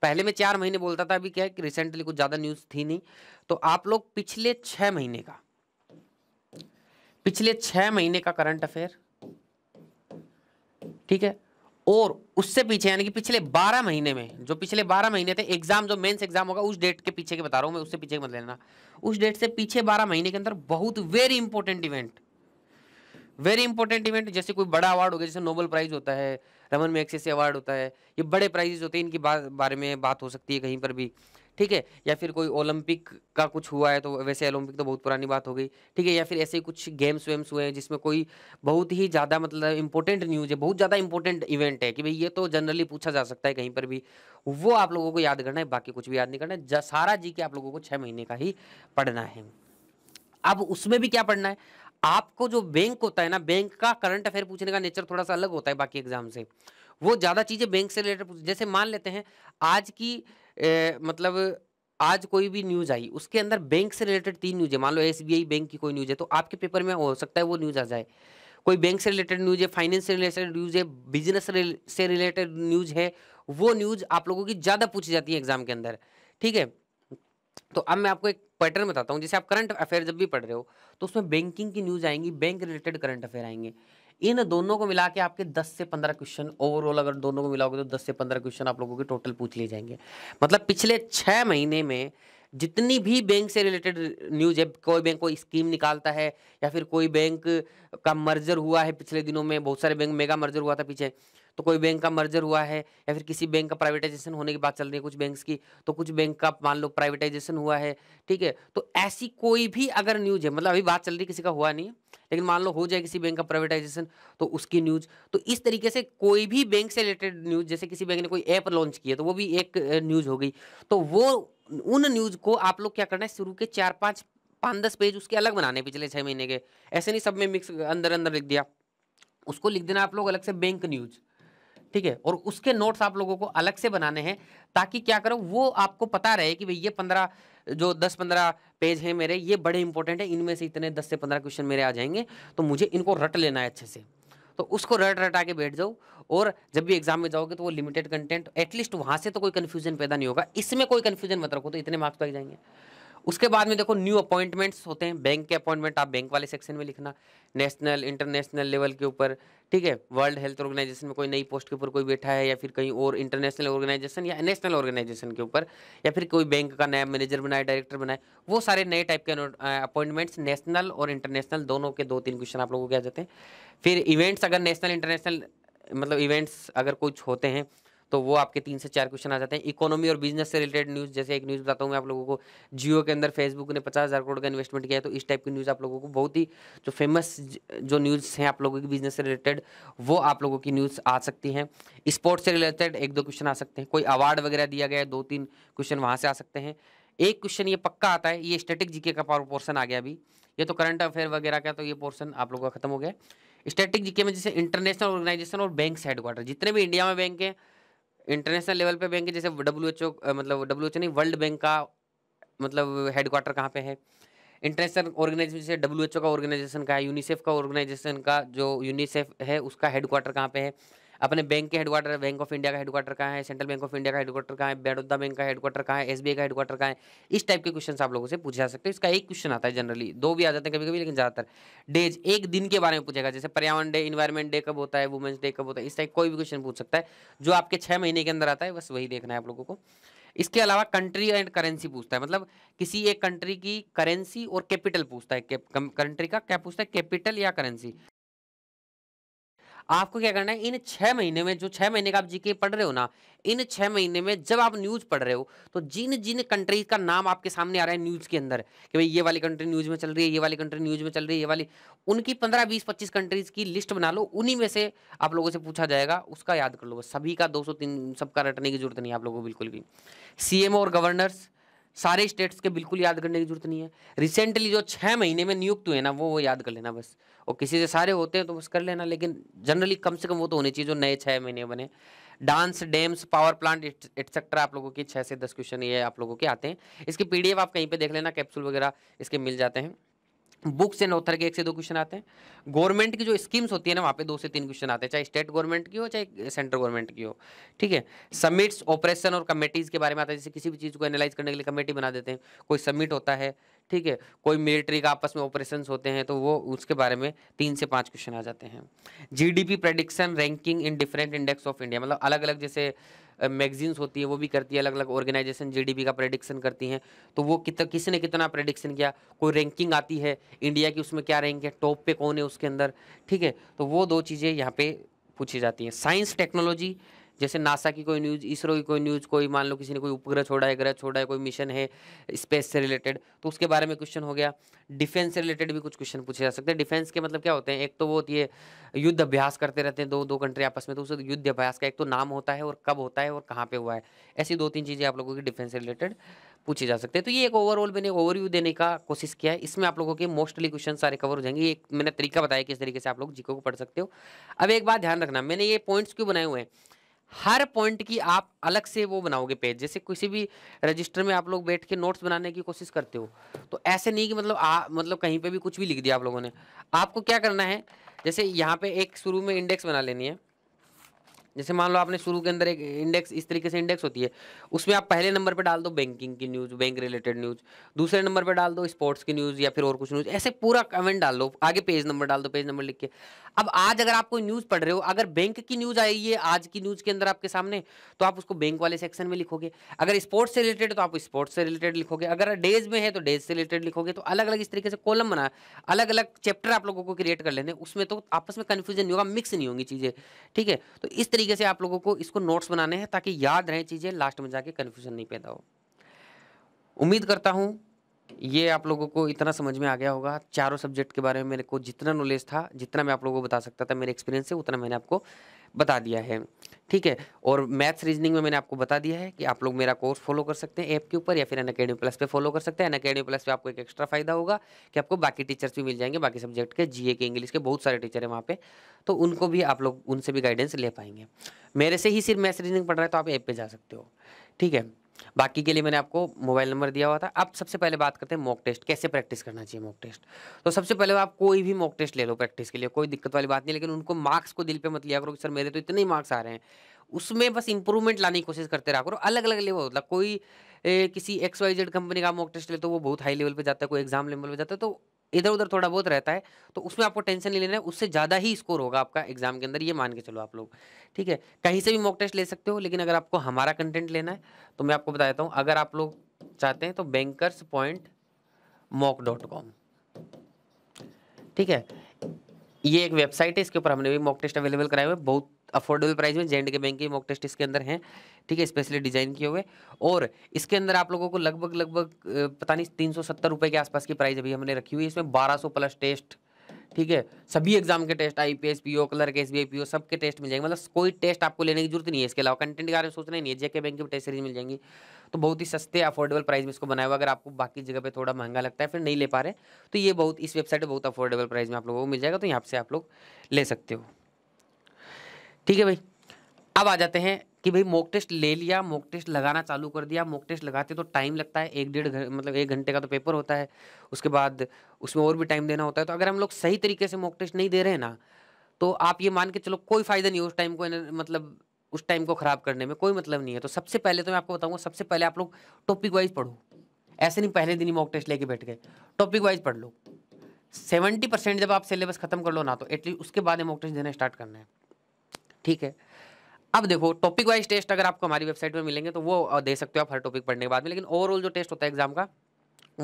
पहले मैं चार महीने बोलता था अभी क्या है कि रिसेंटली कुछ ज़्यादा न्यूज़ थी नहीं तो आप लोग पिछले छह महीने का पिछले छह महीने का करंट अफेयर ठीक है और उससे पीछे यानी कि पिछले बारह महीने में जो पिछले बारह महीने थे एग्जाम जो मेंस एग्जाम होगा उस डेट के पीछे के बता रहा हूं मैं उससे पीछे मत लेना उस डेट से पीछे बारह महीने के अंदर बहुत very important event very important event जैसे कोई बड़ा अवार्ड हो गया जैसे नोबल प्राइज होता है रमन मैक्सेस अवार्ड होता है ये बड़े प्राइजेज होते हैं इनके बारे में बात हो सकती है कहीं पर भी ठीक है या फिर कोई ओलंपिक का कुछ हुआ है तो वैसे ओलंपिक तो बहुत पुरानी बात हो गई ठीक है या फिर ऐसे कुछ गेम्स वेम्स हुए हैं जिसमें कोई बहुत ही ज़्यादा मतलब इंपॉर्टेंट न्यूज़ है बहुत ज़्यादा इंपॉर्टेंट इवेंट है कि भाई ये तो जनरली पूछा जा सकता है कहीं पर भी वो आप लोगों को याद करना है बाकी कुछ भी याद नहीं करना है सारा जी के आप लोगों को छः महीने का ही पढ़ना है अब उसमें भी क्या पढ़ना है आपको जो बैंक होता है ना बैंक का करंट अफेयर पूछने का नेचर थोड़ा सा अलग होता है बाकी एग्जाम से वो ज़्यादा चीज़ें बैंक से रिलेटेड जैसे मान लेते हैं आज की ए, मतलब आज कोई भी न्यूज़ आई उसके अंदर बैंक से रिलेटेड तीन न्यूज़ है मान लो एस बैंक की कोई न्यूज़ है तो आपके पेपर में हो सकता है वो न्यूज़ आ जाए कोई बैंक से रिलेटेड न्यूज़ है फाइनेंस से रिलेटेड न्यूज़ है बिजनेस से रिलेटेड न्यूज़ है वो न्यूज़ आप लोगों की ज़्यादा पूछी जाती है एग्जाम के अंदर ठीक है तो अब मैं आपको एक पैटर्न बताता हूँ जैसे आप करंट अफेयर जब भी पढ़ रहे हो तो उसमें बैंकिंग की न्यूज़ आएंगी बैंक रिलेटेड करंट अफेयर आएंगे इन दोनों को मिला के आपके 10 से 15 क्वेश्चन ओवरऑल अगर दोनों को मिलाओगे तो 10 से 15 क्वेश्चन आप लोगों के टोटल पूछ लिए जाएंगे मतलब पिछले छः महीने में जितनी भी बैंक से रिलेटेड न्यूज है कोई बैंक कोई स्कीम निकालता है या फिर कोई बैंक का मर्जर हुआ है पिछले दिनों में बहुत सारे बैंक मेगा मर्जर हुआ था पीछे तो कोई बैंक का मर्जर हुआ है या फिर किसी बैंक का प्राइवेटाइजेशन होने की बात चल रही है कुछ बैंक की तो कुछ बैंक का मान लो प्राइवेटाइजेशन हुआ है ठीक है तो ऐसी कोई भी अगर न्यूज है मतलब अभी बात चल रही है किसी का हुआ नहीं लेकिन मान लो हो जाए किसी बैंक का प्राइवेटाइजेशन तो उसकी न्यूज तो इस तरीके से कोई भी बैंक से रिलेटेड न्यूज जैसे किसी बैंक ने कोई ऐप लॉन्च किया तो वो भी एक न्यूज हो गई तो वो उन न्यूज को आप लोग क्या करना है शुरू के चार पाँच पाँच दस पेज उसके अलग बनाने पिछले छः महीने के ऐसे नहीं सब में मिक्स अंदर अंदर लिख दिया उसको लिख देना आप लोग अलग से बैंक न्यूज ठीक है और उसके नोट्स आप लोगों को अलग से बनाने हैं ताकि क्या करो वो आपको पता रहे कि भाई ये पंद्रह जो दस पंद्रह पेज हैं मेरे ये बड़े इंपॉर्टेंट हैं इनमें से इतने दस से पंद्रह क्वेश्चन मेरे आ जाएंगे तो मुझे इनको रट लेना है अच्छे से तो उसको रट रटा के बैठ जाओ और जब भी एग्जाम में जाओगे तो वो लिमिटेड कंटेंट एटलीस्ट वहाँ से तो कोई कन्फ्यूजन पैदा नहीं होगा इसमें कोई कन्फ्यूजन मत रखो तो इतने मार्क्स पाए तो जाएंगे उसके बाद में देखो न्यू अपॉइंटमेंट्स होते हैं बैंक के अपॉइंटमेंट आप बैंक वाले सेक्शन में लिखना नेशनल इंटरनेशनल लेवल के ऊपर ठीक है वर्ल्ड हेल्थ ऑर्गेनाइजेशन में कोई नई पोस्ट के ऊपर कोई बैठा है या फिर कहीं और इंटरनेशनल ऑर्गेनाइजेशन या नेशनल ऑर्गेनाइजेशन के ऊपर या फिर कोई बैंक का नया मैनेजर बनाए डायरेक्टर बनाए वो सारे नए टाइप के अपॉइंटमेंट्स नेशनल और इंटरनेशनल दोनों के दो तीन क्वेश्चन आप लोगों को क्या जाते हैं फिर इवेंट्स अगर नेशनल इंटरनेशनल मतलब इवेंट्स अगर कुछ होते हैं तो वो आपके तीन से चार क्वेश्चन आ जाते हैं इकोनॉमी और बिजनेस से रिलेटेड न्यूज़ जैसे एक न्यूज़ बताता हूँ मैं आप लोगों को जियो के अंदर फेसबुक ने पचास हज़ार करोड़ का इन्वेस्टमेंट किया है तो इस टाइप की न्यूज़ आप लोगों को बहुत ही जो फेमस जो न्यूज़ हैं आप लोगों की बिजनेस से रिलेटेड वो आप लोगों की न्यूज़ आ सकती हैं स्पोर्ट्स से रिलेटेड एक दो क्वेश्चन आ सकते हैं कोई अवार्ड वगैरह दिया गया है दो तीन क्वेश्चन वहाँ से आ सकते हैं एक क्वेश्चन ये पक्का आता है ये स्टेटिक जीके का पोर्सन आ गया अभी ये तो करंट अफेयर वगैरह का तो ये पोर्सन आप लोगों का खत्म हो गया स्टेटिक जीके में जैसे इंटरनेशनल ऑर्गेनाइजेशन और बैंक हेडक्वार्टर जितने भी इंडिया में बैंक हैं इंटरनेशनल लेवल पे बैंक है जैसे डब्ल्यू एच ओ मतलब डब्ल्यू एच ओ नहीं वर्ल्ड बैंक का मतलब हेडक्वार्टर कहाँ पे है इंटरनेशनल ऑर्गेनाइजेशन जैसे डब्ल्यू एच ओ का ऑर्गेनाइजेशन का है यूनिसेफ का ऑर्गेनाइजेशन का जो यूनिसेफ है उसका हेडक्वार्टर कहाँ पे है अपने बैंक के हेडक्वार्टर बैंक ऑफ इंडिया का हेडक्वार्टर कहाँ है सेंट्रल बैंक ऑफ इंडिया का हेडक्वार्टर कहाँ है बड़ौदा बैंक का हेडक्वार्टर कहाँ है एस का हेडक्वार्टर कहाँ है इस टाइप के क्वेश्चन आप लोगों से पूछे जा सकते हैं इसका एक क्वेश्चन आता है जनरली दो भी आ जाते हैं कभी कभी लेकिन ज़्यादातर डेज एक दिन के बारे में पूछेगा जैसे पर्यावरण डे इन्वायरमेंट डे कब होता है वुमेंस डे कब होता है इस टाइप कोई भी क्वेश्चन पूछ सकता है जो आपके छः महीने के अंदर आता है बस वही देखना है आप लोगों को इसके अलावा कंट्री एंड करेंसी पूछता है मतलब किसी एक कंट्री की करेंसी और कैपिटल पूछता है कंट्री का क्या पूछता है कैपिटल या करेंसी आपको क्या करना है इन छः महीने में जो छः महीने का आप जीके पढ़ रहे हो ना इन छः महीने में जब आप न्यूज़ पढ़ रहे हो तो जिन जिन कंट्रीज का नाम आपके सामने आ रहा है न्यूज़ के अंदर कि भाई ये वाली कंट्री न्यूज़ में चल रही है ये वाली कंट्री न्यूज़ में चल रही है ये वाली उनकी पंद्रह बीस पच्चीस कंट्रीज़ की लिस्ट बना लो उन्हीं में से आप लोगों से पूछा जाएगा उसका याद कर लो सभी का दो सौ तीन सबका रटने की जरूरत नहीं आप लोगों को बिल्कुल भी सी और गवर्नर्स सारे स्टेट्स के बिल्कुल याद करने की जरूरत नहीं है रिसेंटली जो छः महीने में नियुक्त हुए ना वो वो याद कर लेना बस और किसी से सारे होते हैं तो बस कर लेना लेकिन जनरली कम से कम वो तो होने चाहिए जो नए छः महीने बने dams dams power plant etcetera आप लोगों के छः से दस क्वेश्चन ये आप लोगों के आते हैं इसके पी आप कहीं पर देख लेना कैप्सूल वगैरह इसके मिल जाते हैं बुक्स एंड ऑथर के एक से दो क्वेश्चन आते हैं गवर्नमेंट की जो स्कीम्स होती है ना वहाँ पे दो से तीन क्वेश्चन आते हैं चाहे स्टेट गवर्नमेंट की हो चाहे सेंट्रल गवर्नमेंट की हो ठीक है समिट्स ऑपरेशन और कमेटीज़ के बारे में आता है जैसे किसी भी चीज़ को एनालाइज करने के लिए कमेटी बना देते हैं कोई समिट होता है ठीक है कोई मिलिट्री का आपस में ऑपरेशन होते हैं तो वो उसके बारे में तीन से पाँच क्वेश्चन आ जाते हैं G D prediction ranking in different index of India मतलब अलग अलग जैसे मैगजीन्स होती है वो भी करती है अलग अलग ऑर्गेनाइजेशन जीडीपी का प्रेडिक्शन करती हैं तो वो कितना किसने कितना प्रेडिक्शन किया कोई रैंकिंग आती है इंडिया की उसमें क्या रैंक है टॉप पे कौन है उसके अंदर ठीक है तो वो दो चीज़ें यहाँ पे पूछी जाती हैं साइंस टेक्नोलॉजी जैसे नासा की कोई न्यूज़ इसरो की कोई न्यूज़ कोई मान लो किसी ने कोई उपग्रह छोड़ा है ग्रह छोड़ा है कोई मिशन है स्पेस से रिलेटेड तो उसके बारे में क्वेश्चन हो गया डिफेंस से रिलेटेड भी कुछ क्वेश्चन पूछे जा सकते हैं डिफेंस के मतलब क्या होते हैं एक तो वो होती है युद्ध अभ्यास करते रहते हैं दो दो कंट्री आपस में तो उस युद्ध अभ्यास का एक तो नाम होता है और कब होता है और कहाँ पर हुआ है ऐसी दो तीन चीज़ें आप लोगों की डिफेंस से रिलेटेड पूछे जा सकते हैं तो ये एक ओवरऑल मैंने ओवरव्यू देने का कोशिश किया है इसमें आप लोगों के मोस्टली क्वेश्चन सारे कवर हो जाएंगे एक मैंने तरीका बताया किस तरीके से आप लोग जीको को पढ़ सकते हो अब एक बात ध्यान रखना मैंने ये पॉइंट्स क्यों बनाए हुए हैं हर पॉइंट की आप अलग से वो बनाओगे पेज जैसे किसी भी रजिस्टर में आप लोग बैठ के नोट्स बनाने की कोशिश करते हो तो ऐसे नहीं कि मतलब आ मतलब कहीं पे भी कुछ भी लिख दिया आप लोगों ने आपको क्या करना है जैसे यहाँ पे एक शुरू में इंडेक्स बना लेनी है जैसे मान लो आपने शुरू के अंदर एक इंडेक्स इस तरीके से इंडेक्स होती है उसमें आप पहले नंबर पर डाल दो बैंकिंग की न्यूज़ बैंक रिलेटेड न्यूज़ दूसरे नंबर पर डाल दो स्पोर्ट्स की न्यूज़ या फिर और कुछ न्यूज़ ऐसे पूरा कमेंट डाल दो आगे पेज नंबर डाल दो पेज नंबर लिख के अब आज अगर आप कोई न्यूज़ पढ़ रहे हो अगर बैंक की न्यूज़ आई है आज की न्यूज़ के अंदर आपके सामने तो आप उसको बैंक वाले सेक्शन में लिखोगे अगर स्पोर्ट्स से रिलेटेड तो आप स्पोर्ट्स से रिलेटेड लिखोगे अगर डेज में है तो डेज से रिलेटेड लिखोगे तो अलग अलग इस तरीके से कॉलम बना अलग अलग चैप्टर आप लोगों को क्रिएट कर लेने उसमें तो आपस में कन्फ्यूजन नहीं होगा मिक्स नहीं होंगी चीज़ें ठीक है तो इस तरीके तरीके से आप लोगों को इसको नोट्स बनाने हैं ताकि याद रहें चीज़ें लास्ट में जाके कन्फ्यूजन नहीं पैदा हो उम्मीद करता हूँ ये आप लोगों को इतना समझ में आ गया होगा चारों सब्जेक्ट के बारे में मेरे को जितना नॉलेज था जितना मैं आप लोगों को बता सकता था मेरे एक्सपीरियंस से उतना मैंने आपको बता दिया है ठीक है और मैथ्स रीजनिंग में मैंने आपको बता दिया है कि आप लोग मेरा कोर्स फॉलो कर सकते हैं ऐप के ऊपर या फिर अन अकेडमी प्लस पे फॉलो कर सकते हैं एन अकेडमी प्लस पे आपको एक एक्स्ट्रा फायदा होगा कि आपको बाकी टीचर्स भी मिल जाएंगे बाकी सब्जेक्ट के जीए के इंग्लिश के बहुत सारे टीचर हैं वहाँ पे तो उनको भी आप लोग उनसे भी गाइडेंस ले पाएंगे मेरे से ही सिर्फ मैथ्स रीजनिंग पढ़ रहा है तो आप ऐप पर जा सकते हो ठीक है बाकी के लिए मैंने आपको मोबाइल नंबर दिया हुआ था अब सबसे पहले बात करते हैं मॉक टेस्ट कैसे प्रैक्टिस करना चाहिए मॉक टेस्ट तो सबसे पहले आप कोई भी मॉक टेस्ट ले लो प्रैक्टिस के लिए कोई दिक्कत वाली बात नहीं लेकिन उनको मार्क्स को दिल पे मत लिया करो कि सर मेरे तो इतने ही मार्क्स आ रहे हैं उसमें बस इंप्रूवमेंट लाने की कोशिश करते रहा करो अलग अलग लेवल होता कोई ए, किसी एक्स वाई जेड कंपनी का मॉक टेस्ट ले तो वो बहुत हाई लेवल पर जाता है कोई एग्जाम लेवल पर जाता है तो इधर उधर थोड़ा बहुत रहता है तो उसमें आपको टेंशन नहीं लेना है उससे ज़्यादा ही स्कोर होगा आपका एग्जाम के अंदर ये मान के चलो आप लोग ठीक है कहीं से भी मॉक टेस्ट ले सकते हो लेकिन अगर आपको हमारा कंटेंट लेना है तो मैं आपको बता देता हूँ अगर आप लोग चाहते हैं तो bankers point mock dot com ठीक है ये एक वेबसाइट है इसके ऊपर हमने भी मॉक टेस्ट अवेलेबल कराए हुए बहुत अफोर्डेबल प्राइस में जे के बैंक के मॉक टेस्ट इसके अंदर हैं ठीक है स्पेशली डिजाइन किए हुए और इसके अंदर आप लोगों को लगभग लगभग पता नहीं तीन सौ सत्तर रुपये के आसपास की प्राइस अभी हमने रखी हुई है इसमें बारह सौ प्लस टेस्ट ठीक है सभी एग्जाम के test I P S P O clerk के S B I P O सबके टेस्ट मिल जाएंगे मतलब कोई टेस्ट आपको लेने की जरूरत नहीं है इसके अलावा कंटेंट के बारे में सोचना ही नहीं है जेके बैंक की टेस्ट सीरीज मिल जाएंगी तो बहुत ही सस्ते अफोर्डेबल प्राइस में इसको बनाया हुआ अगर आपको बाकी जगह पे थोड़ा महंगा लगता है फिर नहीं ले पा रहे तो ये बहुत इस वेबसाइट पर बहुत अफोर्डेबल प्राइस में आप लोगों को मिल जाएगा तो यहाँ से आप लोग ले सकते हो ठीक है भाई अब आ जाते हैं कि भाई मॉक टेस्ट ले लिया मॉक टेस्ट लगाना चालू कर दिया मॉक टेस्ट लगाते तो टाइम लगता है एक डेढ़ मतलब एक घंटे का तो पेपर होता है उसके बाद उसमें और भी टाइम देना होता है तो अगर हम लोग सही तरीके से मॉक टेस्ट नहीं दे रहे हैं ना तो आप ये मान के चलो कोई फ़ायदा नहीं उस टाइम को मतलब उस टाइम को ख़राब करने में कोई मतलब नहीं है तो सबसे पहले तो मैं आपको बताऊँगा सबसे पहले आप लोग टॉपिक वाइज पढ़ो ऐसे नहीं पहले दिन ही मॉक टेस्ट लेके बैठ गए टॉपिक वाइज पढ़ लो सेवेंटी परसेंट जब आप सिलेबस खत्म कर लो ना तो एटलीस्ट उसके बाद मॉक टेस्ट देना स्टार्ट करना है ठीक है अब देखो टॉपिक वाइज टेस्ट अगर आपको हमारी वेबसाइट में मिलेंगे तो वो दे सकते हो आप हर टॉपिक पढ़ने के बाद में लेकिन ओवरऑल जो टेस्ट होता है एग्जाम का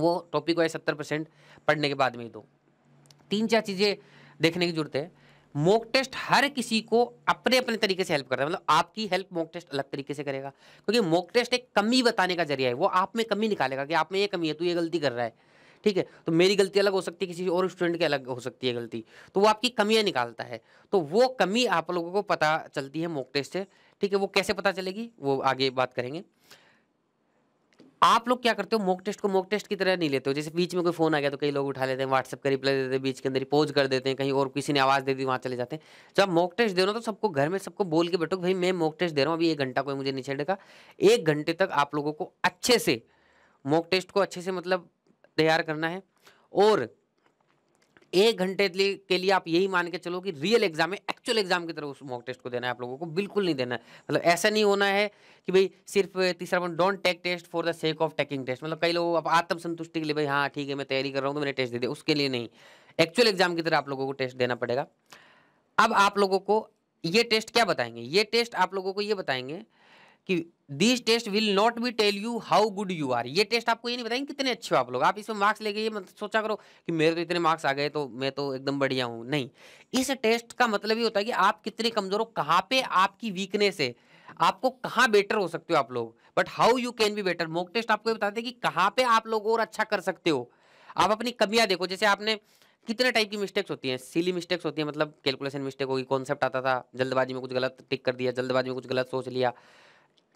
वो टॉपिक वाइज सत्तर परसेंट पढ़ने के बाद में ही दो तीन चार चीज़ें देखने की जरूरत है मॉक टेस्ट हर किसी को अपने अपने तरीके से हेल्प करता है मतलब आपकी हेल्प मॉक टेस्ट अलग तरीके से करेगा क्योंकि मॉक टेस्ट एक कमी बताने का जरिया है वो आप में कमी निकालेगा कि आप में ये कमी है तू ये गलती कर रहा है ठीक है तो मेरी गलती अलग हो सकती है किसी और स्टूडेंट की अलग हो सकती है गलती तो वो आपकी कमियाँ निकालता है तो वो कमी आप लोगों को पता चलती है मॉक टेस्ट से ठीक है वो कैसे पता चलेगी वो आगे बात करेंगे आप लोग क्या करते हो मॉक टेस्ट को मॉक टेस्ट की तरह नहीं लेते हो जैसे बीच में कोई फोन आ गया तो कई लोग उठा लेते हैं व्हाट्सएप का रिप्लाई देते हैं बीच के अंदर पोज कर देते हैं कहीं और किसी ने आवाज़ दे दी वहाँ चले जाते हैं जब मॉक टेस्ट दे रहे हो तो सबको घर में सबको बोल के बैठो भाई मैं मॉक टेस्ट दे रहा हूँ अभी एक घंटा कोई मुझे नहीं छेड़ेगा एक घंटे तक आप लोगों को अच्छे से मॉक टेस्ट को अच्छे से मतलब तैयार करना है और एक घंटे के लिए आप यही मान के चलो कि रियल एग्जाम में एक्चुअल एग्जाम की तरह उस मॉक टेस्ट को देना है आप लोगों को बिल्कुल नहीं देना है मतलब ऐसा नहीं होना है कि भाई सिर्फ तीसरा point don't take test for the sake of taking test मतलब कई लोग आप आत्म संतुष्टि के लिए भाई हाँ ठीक है मैं तैयारी कर रहा हूँ तो मैंने टेस्ट दे दिया उसके लिए नहीं एक्चुअल एग्जाम की तरह आप लोगों को टेस्ट देना पड़ेगा अब आप लोगों को ये टेस्ट क्या बताएंगे ये टेस्ट आप लोगों को ये बताएंगे कि this test will not be tell you how good you are ये टेस्ट आपको ये नहीं बताएंगे कितने अच्छे हो आप लोग आप इसमें मार्क्स लेके ये मत सोचा करो कि मेरे तो इतने मार्क्स आ गए तो मैं तो एकदम बढ़िया हूँ नहीं इस टेस्ट का मतलब ये होता है कि आप कितने कमजोर हो कहाँ पे आपकी वीकनेस है आपको कहाँ बेटर हो सकते हो आप लोग but how you can be better mock test आपको ये बताते हैं कि कहाँ पे आप लोग और अच्छा कर सकते हो आप अपनी कमियाँ देखो जैसे आपने कितने टाइप की मिस्टेक्स होती हैं सिली मिस्टेक्स होती हैं मतलब कैलकुलेशन मिस्टेक होगी कॉन्सेप्ट आता था जल्दबाजी में कुछ गलत टिक कर दिया जल्दबाजी में कुछ गलत सोच लिया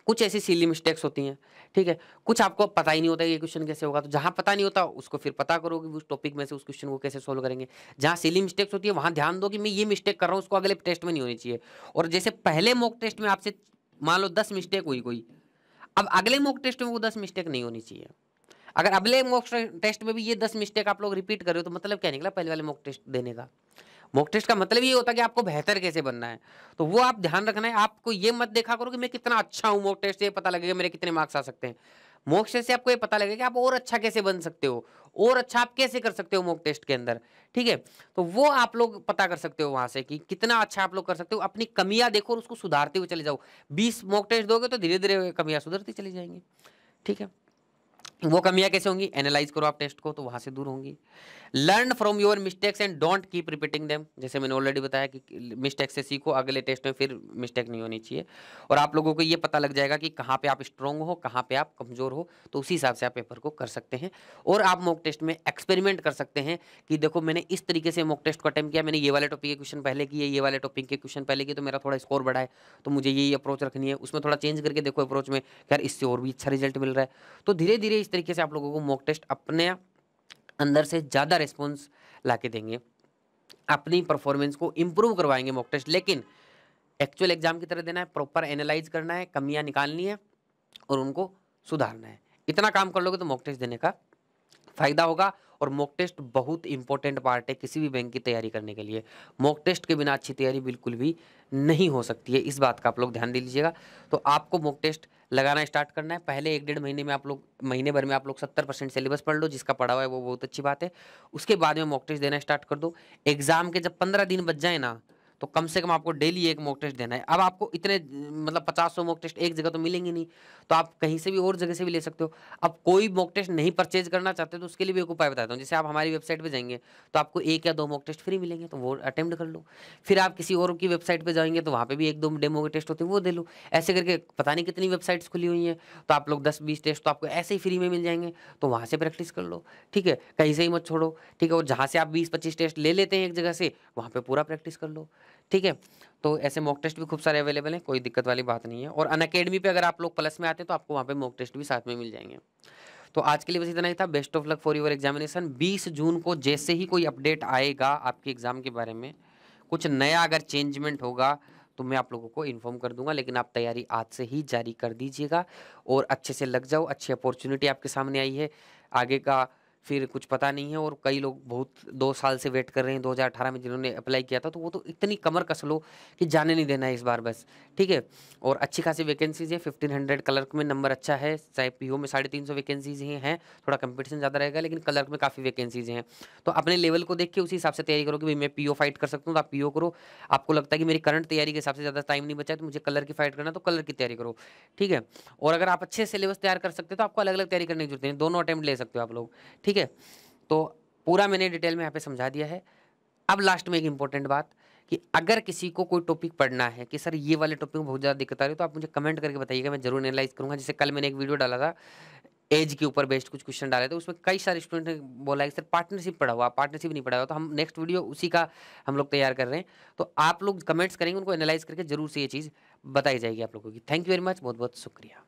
कुछ ऐसी सीली मिस्टेक्स होती हैं ठीक है कुछ आपको पता ही नहीं होता ये क्वेश्चन कैसे होगा तो जहाँ पता नहीं होता उसको फिर पता करो कि उस टॉपिक में से उस क्वेश्चन को कैसे सोल्व करेंगे जहाँ सीली मिस्टेक्स होती है वहाँ ध्यान दो कि मैं ये मिस्टेक कर रहा हूँ उसको अगले टेस्ट में नहीं होनी चाहिए और जैसे पहले मॉक टेस्ट में आपसे मान लो दस मिस्टेक हुई कोई अब अगले मॉक टेस्ट में वो दस मिस्टेक नहीं होनी चाहिए अगर अगले मॉक टेस्ट में भी ये दस मिस्टेक आप लोग रिपीट कर रहे हो तो मतलब क्या निकला पहले वाले मॉक टेस्ट देने का मॉक टेस्ट का मतलब ये होता है कि आपको बेहतर कैसे बनना है तो वो आप ध्यान रखना है आपको ये मत देखा करो कि मैं कितना अच्छा हूँ मॉक टेस्ट से पता लगेगा मेरे कितने मार्क्स आ सकते हैं मॉक टेस्ट से आपको ये पता लगेगा कि आप और अच्छा कैसे बन सकते हो और अच्छा आप कैसे कर सकते हो मॉक टेस्ट के अंदर ठीक है तो वो आप लोग पता कर सकते हो वहां से कि कितना अच्छा आप लोग कर सकते हो अपनी कमियां देखो और उसको सुधारते हुए चले जाओ बीस मॉक टेस्ट दोगे तो धीरे धीरे कमियां सुधरती चली जाएंगी ठीक है वो कमियां कैसे होंगी एनालाइज करो आप टेस्ट को तो वहाँ से दूर होंगी learn from your mistakes and don't keep repeating them जैसे मैंने ऑलरेडी बताया कि मिस्टेक से सीखो अगले टेस्ट में फिर मिस्टेक नहीं होनी चाहिए और आप लोगों को ये पता लग जाएगा कि कहाँ पे आप स्ट्रॉन्ग हो कहाँ पे आप कमज़ोर हो तो उसी हिसाब से आप पेपर को कर सकते हैं और आप मॉक टेस्ट में एक्सपेरिमेंट कर सकते हैं कि देखो मैंने इस तरीके से मॉक टेस्ट को अटैम्प किया मैंने ये वाले टॉपिक के क्वेश्चन पहले किए ये वाले टॉपिक के क्वेश्चन पहले किए तो मेरा थोड़ा स्कोर बढ़ा है तो मुझे ये अप्रोच रखनी है उसमें थोड़ा चेंज करके देखो अप्रोच में यार इससे और भी अच्छा रिजल्ट मिल रहा है तो धीरे धीरे इस तरीके से आप लोगों को मॉक टेस्ट अपने अंदर से ज़्यादा रिस्पॉन्स ला के देंगे अपनी परफॉर्मेंस को इम्प्रूव करवाएंगे मॉक टेस्ट लेकिन एक्चुअल एग्जाम की तरह देना है प्रॉपर एनालाइज करना है कमियाँ निकालनी है और उनको सुधारना है इतना काम कर लोगे तो मॉक टेस्ट देने का फ़ायदा होगा और मॉक टेस्ट बहुत इंपॉर्टेंट पार्ट है किसी भी बैंक की तैयारी करने के लिए मॉक टेस्ट के बिना अच्छी तैयारी बिल्कुल भी नहीं हो सकती है इस बात का आप लोग ध्यान दे लीजिएगा तो आपको मॉक टेस्ट लगाना स्टार्ट करना है पहले एक डेढ़ महीने में आप लोग महीने भर में आप लोग सत्तर परसेंट सिलेबस पढ़ लो जिसका पढ़ा हुआ है वो बहुत अच्छी बात है उसके बाद में मॉक टेस्ट देना स्टार्ट कर दो एग्ज़ाम के जब पंद्रह दिन बच जाए ना तो कम से कम आपको डेली एक मॉक टेस्ट देना है अब आपको इतने मतलब पचास सौ मॉक टेस्ट एक जगह तो मिलेंगे नहीं तो आप कहीं से भी और जगह से भी ले सकते हो अब कोई मॉक टेस्ट नहीं परचेज करना चाहते तो उसके लिए भी एक उपाय बताता हूँ जैसे आप हमारी वेबसाइट पर जाएंगे तो आपको एक या दो मॉक टेस्ट फ्री मिलेंगे तो वो अटैम्प्ट कर लो फिर आप किसी और की वेबसाइट पर जाएंगे तो वहाँ पर भी एक दो डेमो के टेस्ट होते हैं वो दे लो ऐसे करके पता नहीं कितनी वेबसाइट्स खुली हुई हैं तो आप लोग दस बीस टेस्ट तो आपको ऐसे ही फ्री में मिल जाएंगे तो वहाँ से प्रैक्टिस कर लो ठीक है कहीं से ही मत छोड़ो ठीक है और जहाँ से आप बीस पच्चीस टेस्ट ले लेते हैं एक जगह से वहाँ पर पूरा प्रैक्टिस कर लो ठीक है तो ऐसे मॉक टेस्ट भी खूब सारे अवेलेबल हैं कोई दिक्कत वाली बात नहीं है और अन अकेडमी पर अगर आप लोग प्लस में आते हैं तो आपको वहाँ पर मॉक टेस्ट भी साथ में मिल जाएंगे तो आज के लिए बस इतना ही था best of luck for your examination 20 जून को जैसे ही कोई अपडेट आएगा आपके एग्ज़ाम के बारे में कुछ नया अगर चेंजमेंट होगा तो मैं आप लोगों को इन्फॉर्म कर दूंगा लेकिन आप तैयारी आज से ही जारी कर दीजिएगा और अच्छे से लग जाओ अच्छी अपॉर्चुनिटी आपके सामने आई है आगे का फिर कुछ पता नहीं है और कई लोग बहुत दो साल से वेट कर रहे हैं 2018 में जिन्होंने अप्लाई किया था तो वो तो इतनी कमर कस लो कि जाने नहीं देना है इस बार बस ठीक है और अच्छी खासी वैकेंसीज है हंड्रेड क्लर्क में नंबर अच्छा है चाहे पी में साढ़े तीन सौ वैकेंसीज ही हैं थोड़ा कंपटीशन ज़्यादा रहेगा लेकिन क्लर्क में काफ़ी वैकेंसीज हैं तो अपने लेवल को देख के उसी हिसाब से तैयारी करो कि भाई मैं पी फाइट कर सकता हूँ तो आप पी करो आपको लगता है कि मेरी करंट तैयारी के हिसाब से ज़्यादा टाइम नहीं बचा तो मुझे कलर की फाइट करना तो कलर की तैयारी करो ठीक है और अगर आप अच्छे सिलेबस तैयार कर सकते हो तो आपको अलग अलग तैयारी करने की जरूरत है दोनों अटैम्प्ट ले सकते हो आप लोग ठीक है ठीक है तो पूरा मैंने डिटेल में यहाँ पे समझा दिया है अब लास्ट में एक इम्पोर्टेंट बात कि अगर किसी को कोई टॉपिक पढ़ना है कि सर ये वाले टॉपिक में बहुत ज़्यादा दिक्कत आ रही है तो आप मुझे कमेंट करके बताइएगा मैं जरूर एनालाइज करूँगा जैसे कल मैंने एक वीडियो डाला था एज के ऊपर बेस्ट कुछ क्वेश्चन डाले थे उसमें कई सारे स्टूडेंट ने बोला है कि सर पार्टनरशिप पढ़ा हुआ पार्टनरशिप नहीं पढ़ा हुआ तो हम नेक्स्ट वीडियो उसी का हम लोग तैयार कर रहे हैं तो आप लोग कमेंट्स करेंगे उनको एनालाइज करके जरूर से ये चीज़ बताई जाएगी आप लोगों की थैंक यू वेरी मच बहुत बहुत शुक्रिया